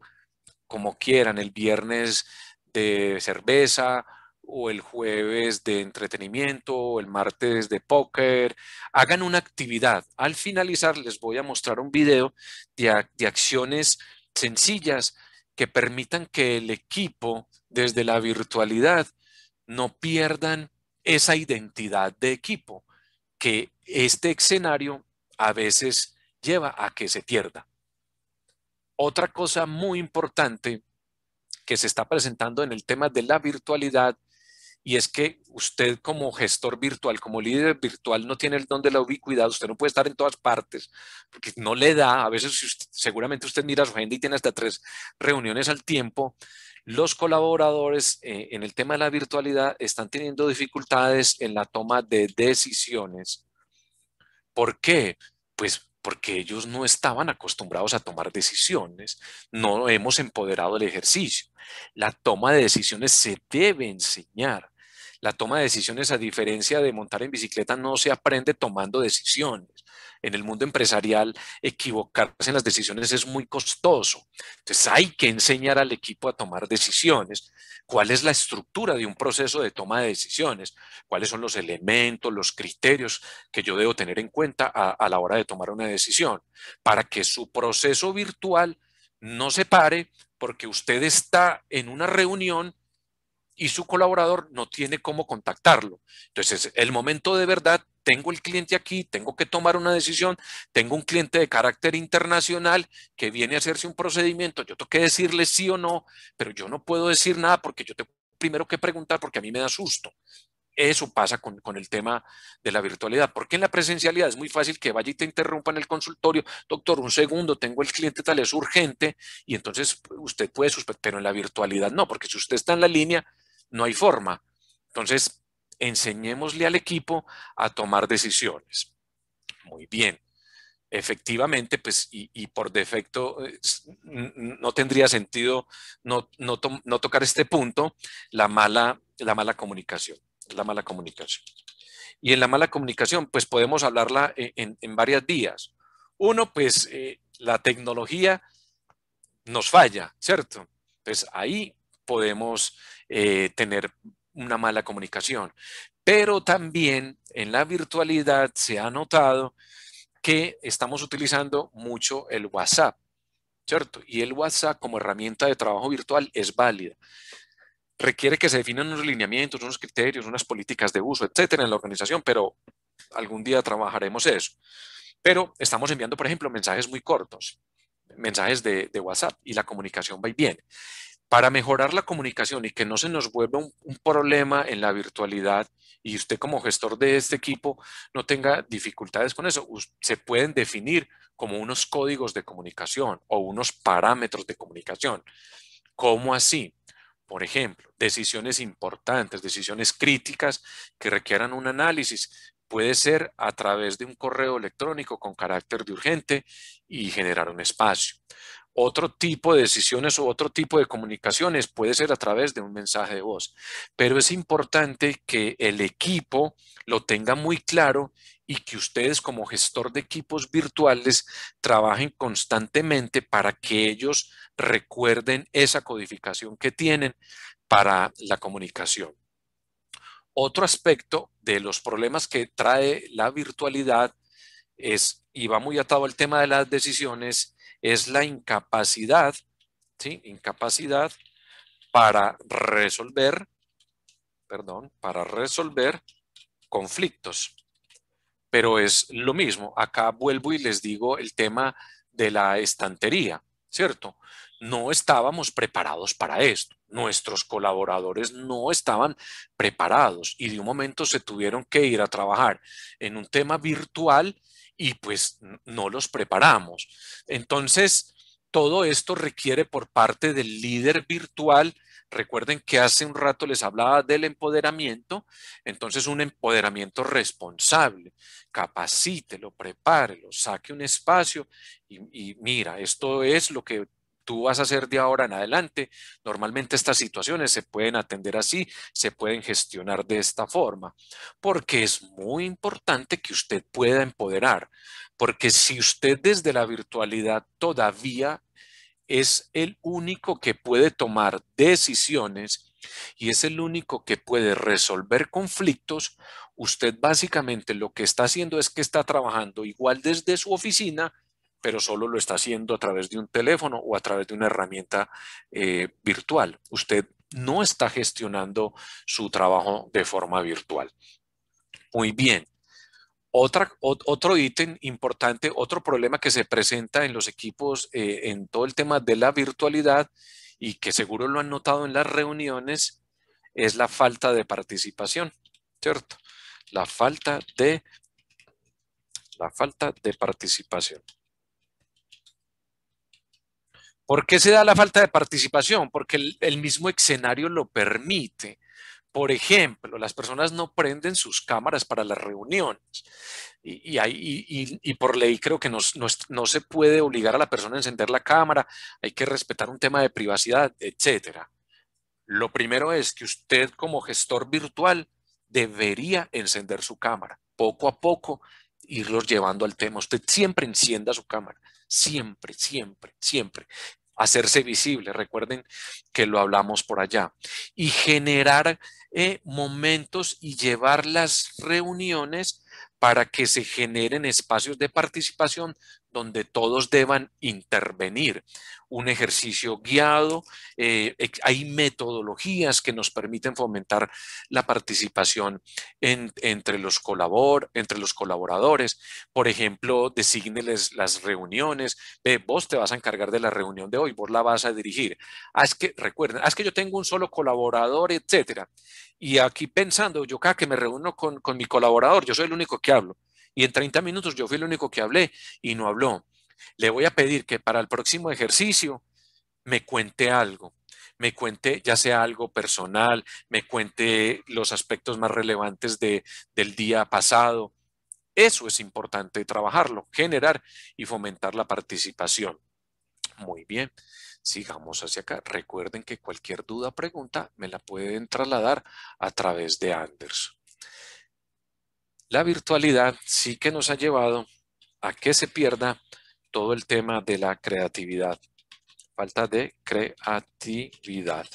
[SPEAKER 2] como quieran, el viernes de cerveza o el jueves de entretenimiento o el martes de póker. Hagan una actividad. Al finalizar les voy a mostrar un video de, de acciones sencillas que permitan que el equipo desde la virtualidad no pierdan esa identidad de equipo que este escenario a veces lleva a que se pierda. Otra cosa muy importante que se está presentando en el tema de la virtualidad y es que usted como gestor virtual, como líder virtual, no tiene el don de la ubicuidad, usted no puede estar en todas partes, porque no le da, a veces seguramente usted mira su agenda y tiene hasta tres reuniones al tiempo. Los colaboradores eh, en el tema de la virtualidad están teniendo dificultades en la toma de decisiones. ¿Por qué? Pues porque ellos no estaban acostumbrados a tomar decisiones, no hemos empoderado el ejercicio. La toma de decisiones se debe enseñar la toma de decisiones, a diferencia de montar en bicicleta, no se aprende tomando decisiones. En el mundo empresarial, equivocarse en las decisiones es muy costoso. Entonces, hay que enseñar al equipo a tomar decisiones. ¿Cuál es la estructura de un proceso de toma de decisiones? ¿Cuáles son los elementos, los criterios que yo debo tener en cuenta a, la hora de tomar una decisión? Para que su proceso virtual no se pare porque usted está en una reunión y su colaborador no tiene cómo contactarlo. Entonces, el momento de verdad, tengo el cliente aquí, tengo que tomar una decisión, tengo un cliente de carácter internacional que viene a hacerse un procedimiento, yo tengo que decirle sí o no, pero yo no puedo decir nada porque yo tengo primero que preguntar porque a mí me da susto. Eso pasa con, el tema de la virtualidad, porque en la presencialidad es muy fácil que vaya y te interrumpa en el consultorio, doctor, un segundo, tengo el cliente tal, es urgente, y entonces usted puede suspender, pero en la virtualidad no, porque si usted está en la línea, no hay forma. Entonces, enseñémosle al equipo a tomar decisiones. Muy bien. Efectivamente, pues, y, por defecto, no tendría sentido no, tocar este punto, la mala, la mala comunicación. La mala comunicación. Y en la mala comunicación, pues podemos hablarla eh, en, varias vías Uno, pues eh, la tecnología nos falla, ¿cierto? Entonces ahí podemos eh, tener una mala comunicación. Pero también en la virtualidad se ha notado que estamos utilizando mucho el WhatsApp, ¿cierto? Y el WhatsApp como herramienta de trabajo virtual es válida. Requiere que se definan unos lineamientos, unos criterios, unas políticas de uso, etcétera, en la organización, pero algún día trabajaremos eso. Pero estamos enviando, por ejemplo, mensajes muy cortos, mensajes de, de WhatsApp y la comunicación va y para mejorar la comunicación y que no se nos vuelva un, problema en la virtualidad y usted como gestor de este equipo no tenga dificultades con eso, se pueden definir como unos códigos de comunicación o unos parámetros de comunicación. ¿Cómo así? Por ejemplo, decisiones importantes, decisiones críticas que requieran un análisis. Puede ser a través de un correo electrónico con carácter de urgente y generar un espacio otro tipo de decisiones o otro tipo de comunicaciones, puede ser a través de un mensaje de voz. Pero es importante que el equipo lo tenga muy claro y que ustedes como gestor de equipos virtuales trabajen constantemente para que ellos recuerden esa codificación que tienen para la comunicación. Otro aspecto de los problemas que trae la virtualidad es, y va muy atado al tema de las decisiones, es la incapacidad, ¿sí? Incapacidad para resolver, perdón, para resolver conflictos. Pero es lo mismo. Acá vuelvo y les digo el tema de la estantería, ¿cierto? No estábamos preparados para esto. Nuestros colaboradores no estaban preparados y de un momento se tuvieron que ir a trabajar en un tema virtual y pues no los preparamos. Entonces, todo esto requiere por parte del líder virtual, recuerden que hace un rato les hablaba del empoderamiento, entonces un empoderamiento responsable, capacítelo, prepárelo, saque un espacio y, mira, esto es lo que tú vas a hacer de ahora en adelante. Normalmente estas situaciones se pueden atender así, se pueden gestionar de esta forma, porque es muy importante que usted pueda empoderar, porque si usted desde la virtualidad todavía es el único que puede tomar decisiones y es el único que puede resolver conflictos, usted básicamente lo que está haciendo es que está trabajando igual desde su oficina, pero solo lo está haciendo a través de un teléfono o a través de una herramienta eh, virtual. Usted no está gestionando su trabajo de forma virtual. Muy bien. Otra, otro ítem importante, otro problema que se presenta en los equipos eh, en todo el tema de la virtualidad y que seguro lo han notado en las reuniones es la falta de participación, ¿cierto? La falta de, la falta de participación. ¿Por qué se da la falta de participación? Porque el, mismo escenario lo permite. Por ejemplo, las personas no prenden sus cámaras para las reuniones y, por ley creo que no se puede obligar a la persona a encender la cámara, hay que respetar un tema de privacidad, etc. Lo primero es que usted como gestor virtual debería encender su cámara, poco a poco irlos llevando al tema. Usted siempre encienda su cámara siempre, siempre, siempre. Hacerse visible, recuerden que lo hablamos por allá. Y generar eh, momentos y llevar las reuniones para que se generen espacios de participación donde todos deban intervenir. Un ejercicio guiado, eh, hay metodologías que nos permiten fomentar la participación entre, los entre, los colaboradores. Por ejemplo, desígneles las reuniones. vos te vas a encargar de la reunión de hoy, vos la vas a dirigir. Ah, es que, recuerden, ah, es que yo tengo un solo colaborador, etcétera. Y aquí pensando, yo cada que me reúno con, con mi colaborador, yo soy el único que hablo y en 30 minutos yo fui el único que hablé y no habló. Le voy a pedir que para el próximo ejercicio me cuente algo, me cuente ya sea algo personal, me cuente los aspectos más relevantes de, del día pasado. Eso es importante trabajarlo, generar y fomentar la participación. Muy bien, sigamos hacia acá. Recuerden que cualquier duda o pregunta me la pueden trasladar a través de Anders la virtualidad sí que nos ha llevado a que se pierda todo el tema de la creatividad. Falta de creatividad.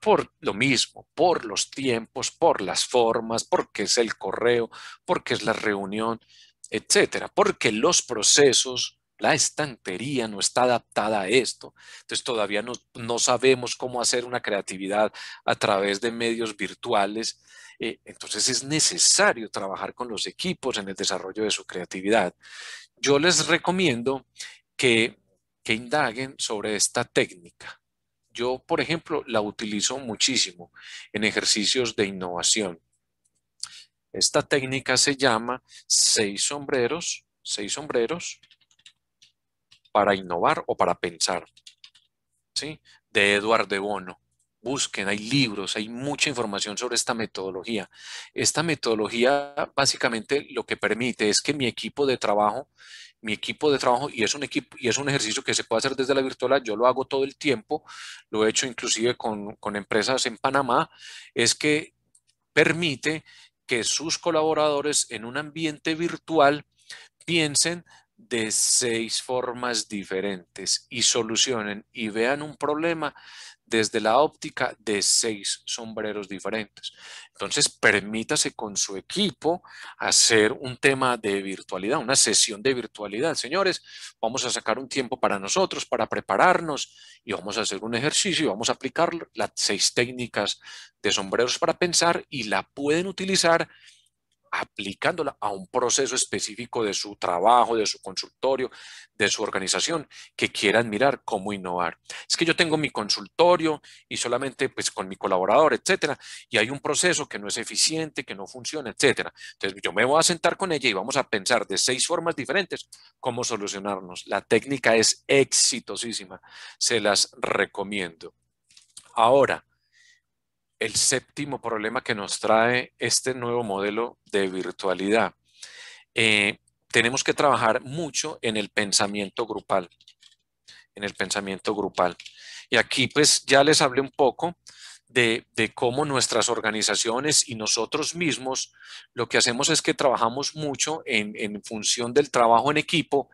[SPEAKER 2] Por lo mismo, por los tiempos, por las formas, porque es el correo, porque es la reunión, etcétera. Porque los procesos la estantería no está adaptada a esto. Entonces todavía no, sabemos cómo hacer una creatividad a través de medios virtuales. Eh, entonces es necesario trabajar con los equipos en el desarrollo de su creatividad. Yo les recomiendo que, que indaguen sobre esta técnica. Yo, por ejemplo, la utilizo muchísimo en ejercicios de innovación. Esta técnica se llama seis sombreros, seis sombreros, para innovar o para pensar. ¿sí? De Eduardo de Bono. Busquen, hay libros, hay mucha información sobre esta metodología. Esta metodología básicamente lo que permite es que mi equipo de trabajo, mi equipo de trabajo, y es un equipo, y es un ejercicio que se puede hacer desde la virtualidad, yo lo hago todo el tiempo, lo he hecho inclusive con, con empresas en Panamá, es que permite que sus colaboradores en un ambiente virtual piensen de seis formas diferentes y solucionen y vean un problema desde la óptica de seis sombreros diferentes. Entonces, permítase con su equipo hacer un tema de virtualidad, una sesión de virtualidad. Señores, vamos a sacar un tiempo para nosotros, para prepararnos y vamos a hacer un ejercicio y vamos a aplicar las seis técnicas de sombreros para pensar y la pueden utilizar aplicándola a un proceso específico de su trabajo, de su consultorio, de su organización, que quieran mirar cómo innovar. Es que yo tengo mi consultorio y solamente pues con mi colaborador, etcétera, y hay un proceso que no es eficiente, que no funciona, etcétera. Entonces yo me voy a sentar con ella y vamos a pensar de seis formas diferentes cómo solucionarnos. La técnica es exitosísima, se las recomiendo. Ahora, el séptimo problema que nos trae este nuevo modelo de virtualidad. Eh, tenemos que trabajar mucho en el pensamiento grupal, en el pensamiento grupal. Y aquí pues ya les hablé un poco de, cómo nuestras organizaciones y nosotros mismos lo que hacemos es que trabajamos mucho en, en función del trabajo en equipo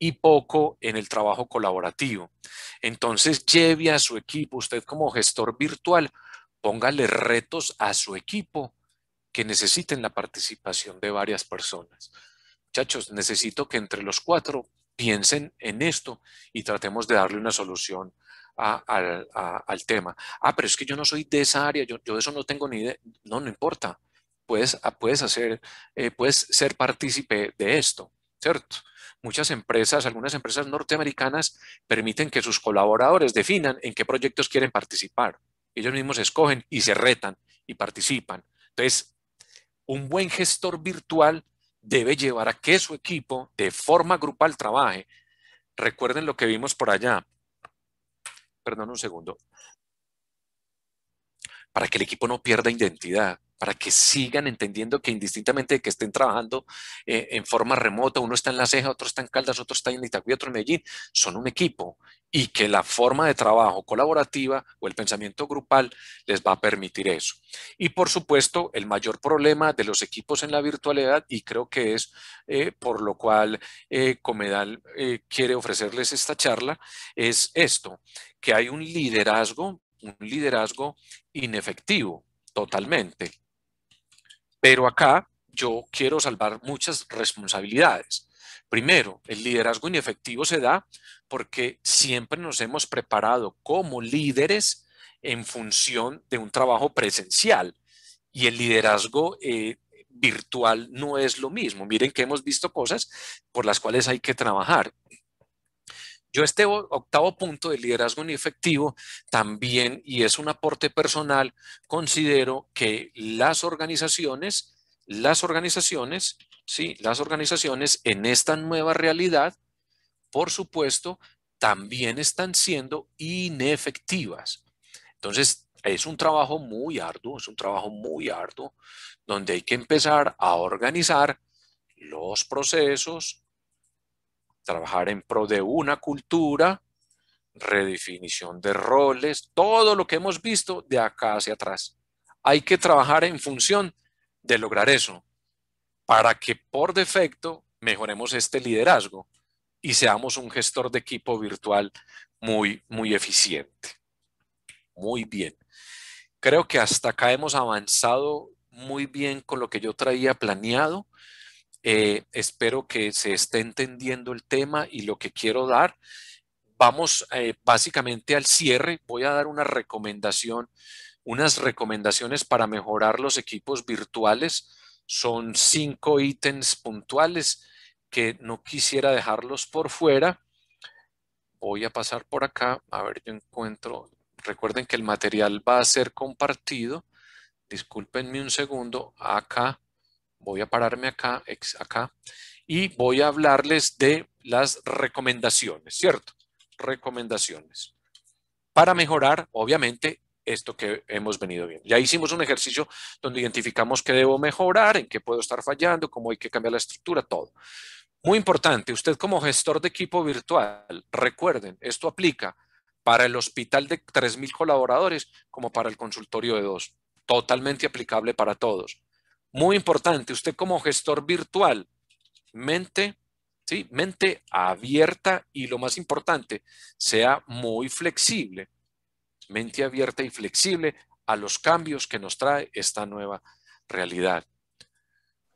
[SPEAKER 2] y poco en el trabajo colaborativo. Entonces lleve a su equipo, usted como gestor virtual, Póngale retos a su equipo que necesiten la participación de varias personas. Muchachos, necesito que entre los cuatro piensen en esto y tratemos de darle una solución al tema. Ah, pero es que yo no soy de esa área, yo, de eso no tengo ni idea. No, no importa. Puedes, ah, puedes hacer, eh, puedes ser partícipe de esto, ¿cierto? Muchas empresas, algunas empresas norteamericanas permiten que sus colaboradores definan en qué proyectos quieren participar. Ellos mismos escogen y se retan y participan. Entonces, un buen gestor virtual debe llevar a que su equipo de forma grupal trabaje. Recuerden lo que vimos por allá. Perdón un segundo. Para que el equipo no pierda identidad para que sigan entendiendo que indistintamente de que estén trabajando eh, en forma remota, uno está en La Ceja, otro está en Caldas, otro está en Itagüí, otro en Medellín, son un equipo y que la forma de trabajo colaborativa o el pensamiento grupal les va a permitir eso. Y por supuesto, el mayor problema de los equipos en la virtualidad, y creo que es eh, por lo cual eh, Comedal quiere ofrecerles esta charla, es esto, que hay un liderazgo, un liderazgo inefectivo totalmente. Pero acá yo quiero salvar muchas responsabilidades. Primero, el liderazgo inefectivo se da porque siempre nos hemos preparado como líderes en función de un trabajo presencial y el liderazgo eh, virtual no es lo mismo. Miren que hemos visto cosas por las cuales hay que trabajar. Yo este octavo punto de liderazgo inefectivo también, y es un aporte personal, considero que las organizaciones, las organizaciones, sí, las organizaciones en esta nueva realidad, por supuesto, también están siendo inefectivas. Entonces, es un trabajo muy arduo, es un trabajo muy arduo, donde hay que empezar a organizar los procesos, trabajar en pro de una cultura, redefinición de roles, todo lo que hemos visto de acá hacia atrás. Hay que trabajar en función de lograr eso, para que por defecto mejoremos este liderazgo y seamos un gestor de equipo virtual muy, muy eficiente. Muy bien. Creo que hasta acá hemos avanzado muy bien con lo que yo traía planeado. Eh, espero que se esté entendiendo el tema y lo que quiero dar. Vamos eh, básicamente al cierre. Voy a dar una recomendación, unas recomendaciones para mejorar los equipos virtuales. Son cinco ítems puntuales que no quisiera dejarlos por fuera. Voy a pasar por acá. A ver, yo encuentro. Recuerden que el material va a ser compartido. Discúlpenme un segundo. Acá voy a pararme acá, acá y voy a hablarles de las recomendaciones, ¿cierto? Recomendaciones. Para mejorar, obviamente, esto que hemos venido viendo. Ya hicimos un ejercicio donde identificamos qué debo mejorar, en qué puedo estar fallando, cómo hay que cambiar la estructura, todo. Muy importante, usted como gestor de equipo virtual, recuerden, esto aplica para el hospital de 3.000 colaboradores como para el consultorio de dos. Totalmente aplicable para todos. Muy importante, usted como gestor virtual, mente, ¿sí? Mente abierta y lo más importante, sea muy flexible. Mente abierta y flexible a los cambios que nos trae esta nueva realidad.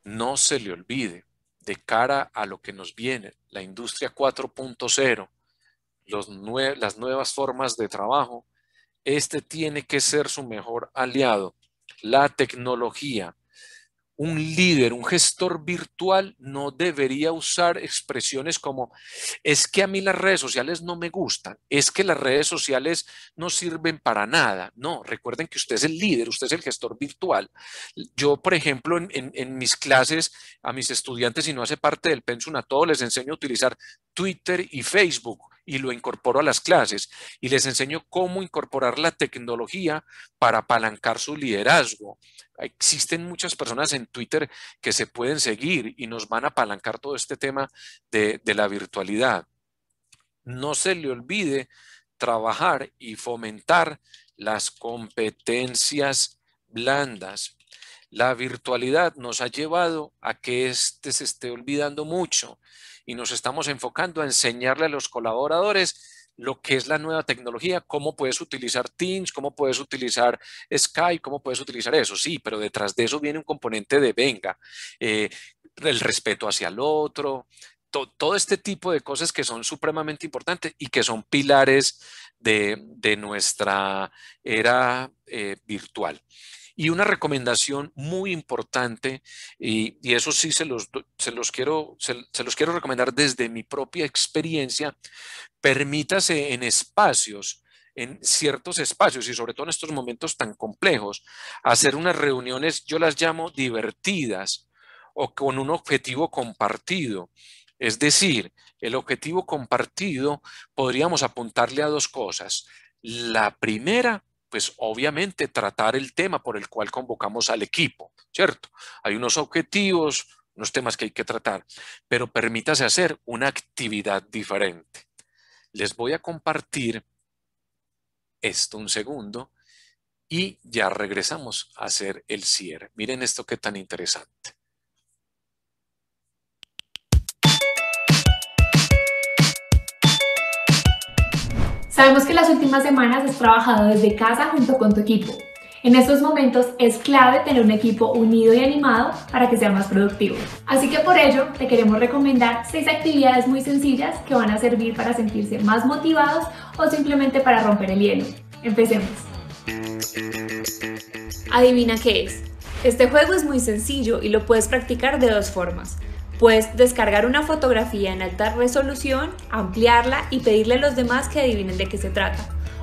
[SPEAKER 2] No se le olvide, de cara a lo que nos viene, la industria 4.0, las nuevas formas de trabajo, este tiene que ser su mejor aliado. La tecnología, un líder, un gestor virtual no debería usar expresiones como es que a mí las redes sociales no me gustan, es que las redes sociales no sirven para nada. No, recuerden que usted es el líder, usted es el gestor virtual. Yo, por ejemplo, en, mis clases a mis estudiantes, si no hace parte del pensum, a Todo, les enseño a utilizar Twitter y Facebook y lo incorporo a las clases y les enseño cómo incorporar la tecnología para apalancar su liderazgo. Existen muchas personas en Twitter que se pueden seguir y nos van a apalancar todo este tema de, de la virtualidad. No se le olvide trabajar y fomentar las competencias blandas. La virtualidad nos ha llevado a que este se esté olvidando mucho y nos estamos enfocando a enseñarle a los colaboradores lo que es la nueva tecnología, cómo puedes utilizar Teams, cómo puedes utilizar Skype, cómo puedes utilizar eso. Sí, pero detrás de eso viene un componente de venga, eh, el respeto hacia el otro, todo este tipo de cosas que son supremamente importantes y que son pilares de, nuestra era eh, virtual. Y una recomendación muy importante, y, eso sí se los, se los quiero, se los quiero recomendar desde mi propia experiencia, permítase en espacios en ciertos espacios y sobre todo en estos momentos tan complejos, hacer unas reuniones, yo las llamo divertidas o con un objetivo compartido. Es decir, el objetivo compartido podríamos apuntarle a dos cosas. La primera, pues obviamente tratar el tema por el cual convocamos al equipo, ¿cierto? Hay unos objetivos, unos temas que hay que tratar, pero permítase hacer una actividad diferente. Les voy a compartir esto un segundo y ya regresamos a hacer el cierre. Miren esto qué tan interesante.
[SPEAKER 3] Sabemos que las últimas semanas has trabajado desde casa junto con tu equipo. En estos momentos es clave tener un equipo unido y animado para que sea más productivo. Así que por ello te queremos recomendar seis actividades muy sencillas que van a servir para sentirse más motivados o simplemente para romper el hielo. Empecemos. Adivina qué es. Este juego es muy sencillo y lo puedes practicar de dos formas. Puedes descargar una fotografía en alta resolución, ampliarla y pedirle a los demás que adivinen de qué se trata.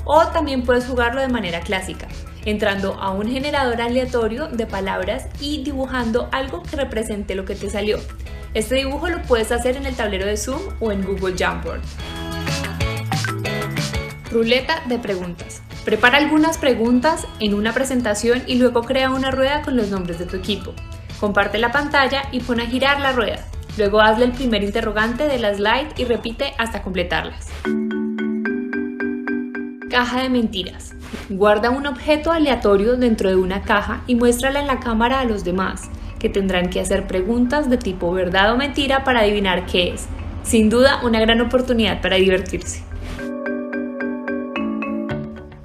[SPEAKER 3] O también puedes jugarlo de manera clásica, entrando a un generador aleatorio de palabras y dibujando algo que represente lo que te salió. Este dibujo lo puedes hacer en el tablero de Zoom o en Google Jamboard. Ruleta de preguntas. Prepara algunas preguntas en una presentación y luego crea una rueda con los nombres de tu equipo. Comparte la pantalla y pon a girar la rueda. Luego hazle el primer interrogante de la slide y repite hasta completarlas. Caja de mentiras. Guarda un objeto aleatorio dentro de una caja y muéstrala en la cámara a los demás, que tendrán que hacer preguntas de tipo verdad o mentira para adivinar qué es. Sin duda, una gran oportunidad para divertirse.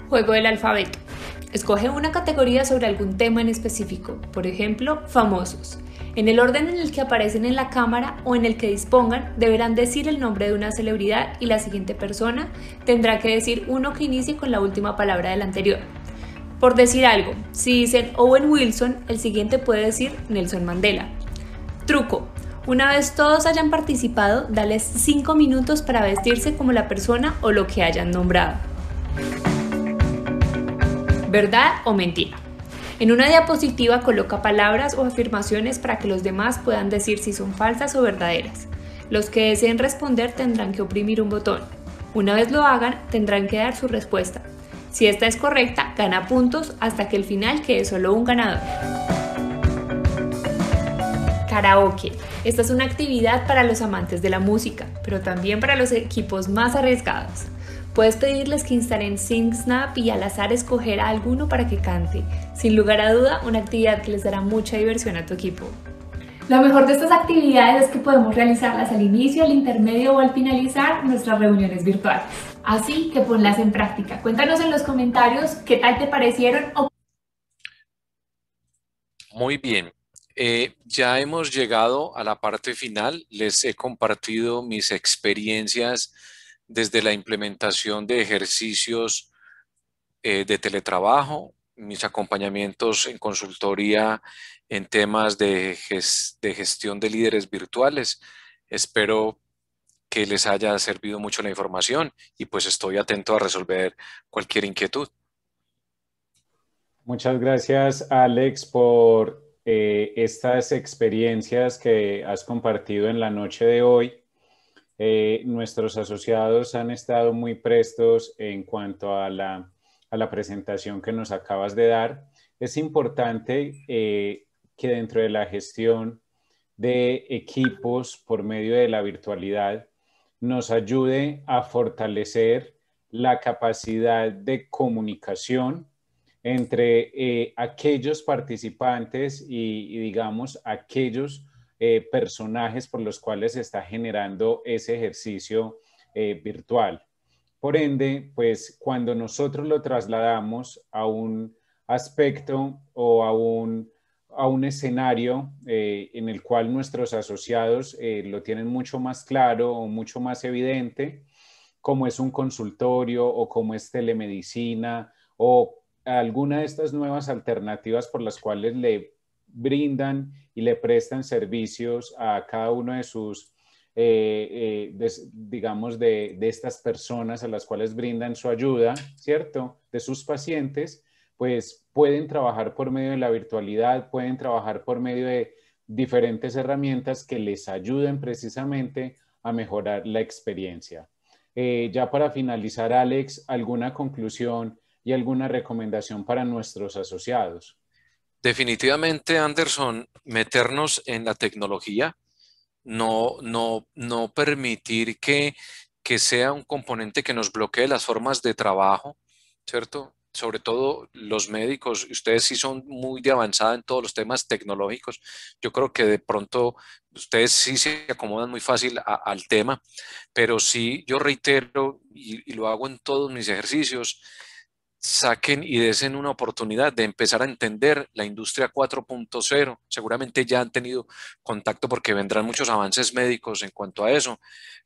[SPEAKER 3] Juego del alfabeto. Escoge una categoría sobre algún tema en específico, por ejemplo, famosos. En el orden en el que aparecen en la cámara o en el que dispongan, deberán decir el nombre de una celebridad y la siguiente persona tendrá que decir uno que inicie con la última palabra del anterior. Por decir algo, si dicen Owen Wilson, el siguiente puede decir Nelson Mandela. Truco. Una vez todos hayan participado, dales 5 minutos para vestirse como la persona o lo que hayan nombrado verdad o mentira. En una diapositiva coloca palabras o afirmaciones para que los demás puedan decir si son falsas o verdaderas. Los que deseen responder tendrán que oprimir un botón. Una vez lo hagan, tendrán que dar su respuesta. Si esta es correcta, gana puntos hasta que el final quede solo un ganador. Karaoke. Esta es una actividad para los amantes de la música, pero también para los equipos más arriesgados. Puedes pedirles que instalen snap y al azar escoger a alguno para que cante. Sin lugar a duda, una actividad que les dará mucha diversión a tu equipo. Lo mejor de estas actividades es que podemos realizarlas al inicio, al intermedio o al finalizar nuestras reuniones virtuales. Así que ponlas en práctica. Cuéntanos en los comentarios qué tal te parecieron
[SPEAKER 2] Muy bien. Eh, ya hemos llegado a la parte final. Les he compartido mis experiencias desde la implementación de ejercicios eh, de teletrabajo, mis acompañamientos en consultoría en temas de, gestión de líderes virtuales. Espero que les haya servido mucho la información y pues estoy atento a resolver cualquier inquietud.
[SPEAKER 1] Muchas gracias, Alex, por eh, estas experiencias que has compartido en la noche de hoy. Eh, nuestros asociados han estado muy prestos en cuanto a la, presentación que nos acabas de dar. Es importante eh, que dentro de la gestión de equipos por medio de la virtualidad nos ayude a fortalecer la capacidad de comunicación entre eh, aquellos participantes y, y, digamos, aquellos eh, personajes por los cuales se está generando ese ejercicio eh, virtual. Por ende, pues cuando nosotros lo trasladamos a un aspecto o a un, a un escenario eh, en el cual nuestros asociados lo tienen mucho más claro o mucho más evidente, como es un consultorio o como es telemedicina o alguna de estas nuevas alternativas por las cuales le brindan y le prestan servicios a cada uno de sus, eh, eh, digamos, de, estas personas a las cuales brindan su ayuda, ¿cierto? De sus pacientes, pues pueden trabajar por medio de la virtualidad, pueden trabajar por medio de diferentes herramientas que les ayuden precisamente a mejorar la experiencia. Eh, ya para finalizar, Alex, ¿alguna conclusión y alguna recomendación para nuestros asociados?
[SPEAKER 2] Definitivamente, Anderson, meternos en la tecnología, no, no, no permitir que, sea un componente que nos bloquee las formas de trabajo, ¿cierto? sobre todo los médicos, ustedes sí son muy de avanzada en todos los temas tecnológicos. Yo creo que de pronto ustedes sí se acomodan muy fácil al tema, pero sí yo reitero y, lo hago en todos mis ejercicios, saquen y desen una oportunidad de empezar a entender la industria 4.0. Seguramente ya han tenido contacto porque vendrán muchos avances médicos en cuanto a eso,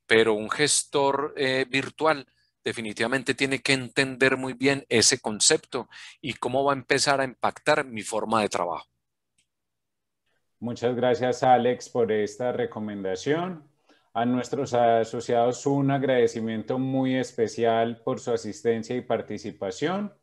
[SPEAKER 2] pero un gestor eh, virtual definitivamente tiene que entender muy bien ese concepto y cómo va a empezar a impactar mi forma de
[SPEAKER 1] trabajo. Muchas gracias Alex por esta recomendación. A nuestros asociados un agradecimiento muy especial por su asistencia y participación.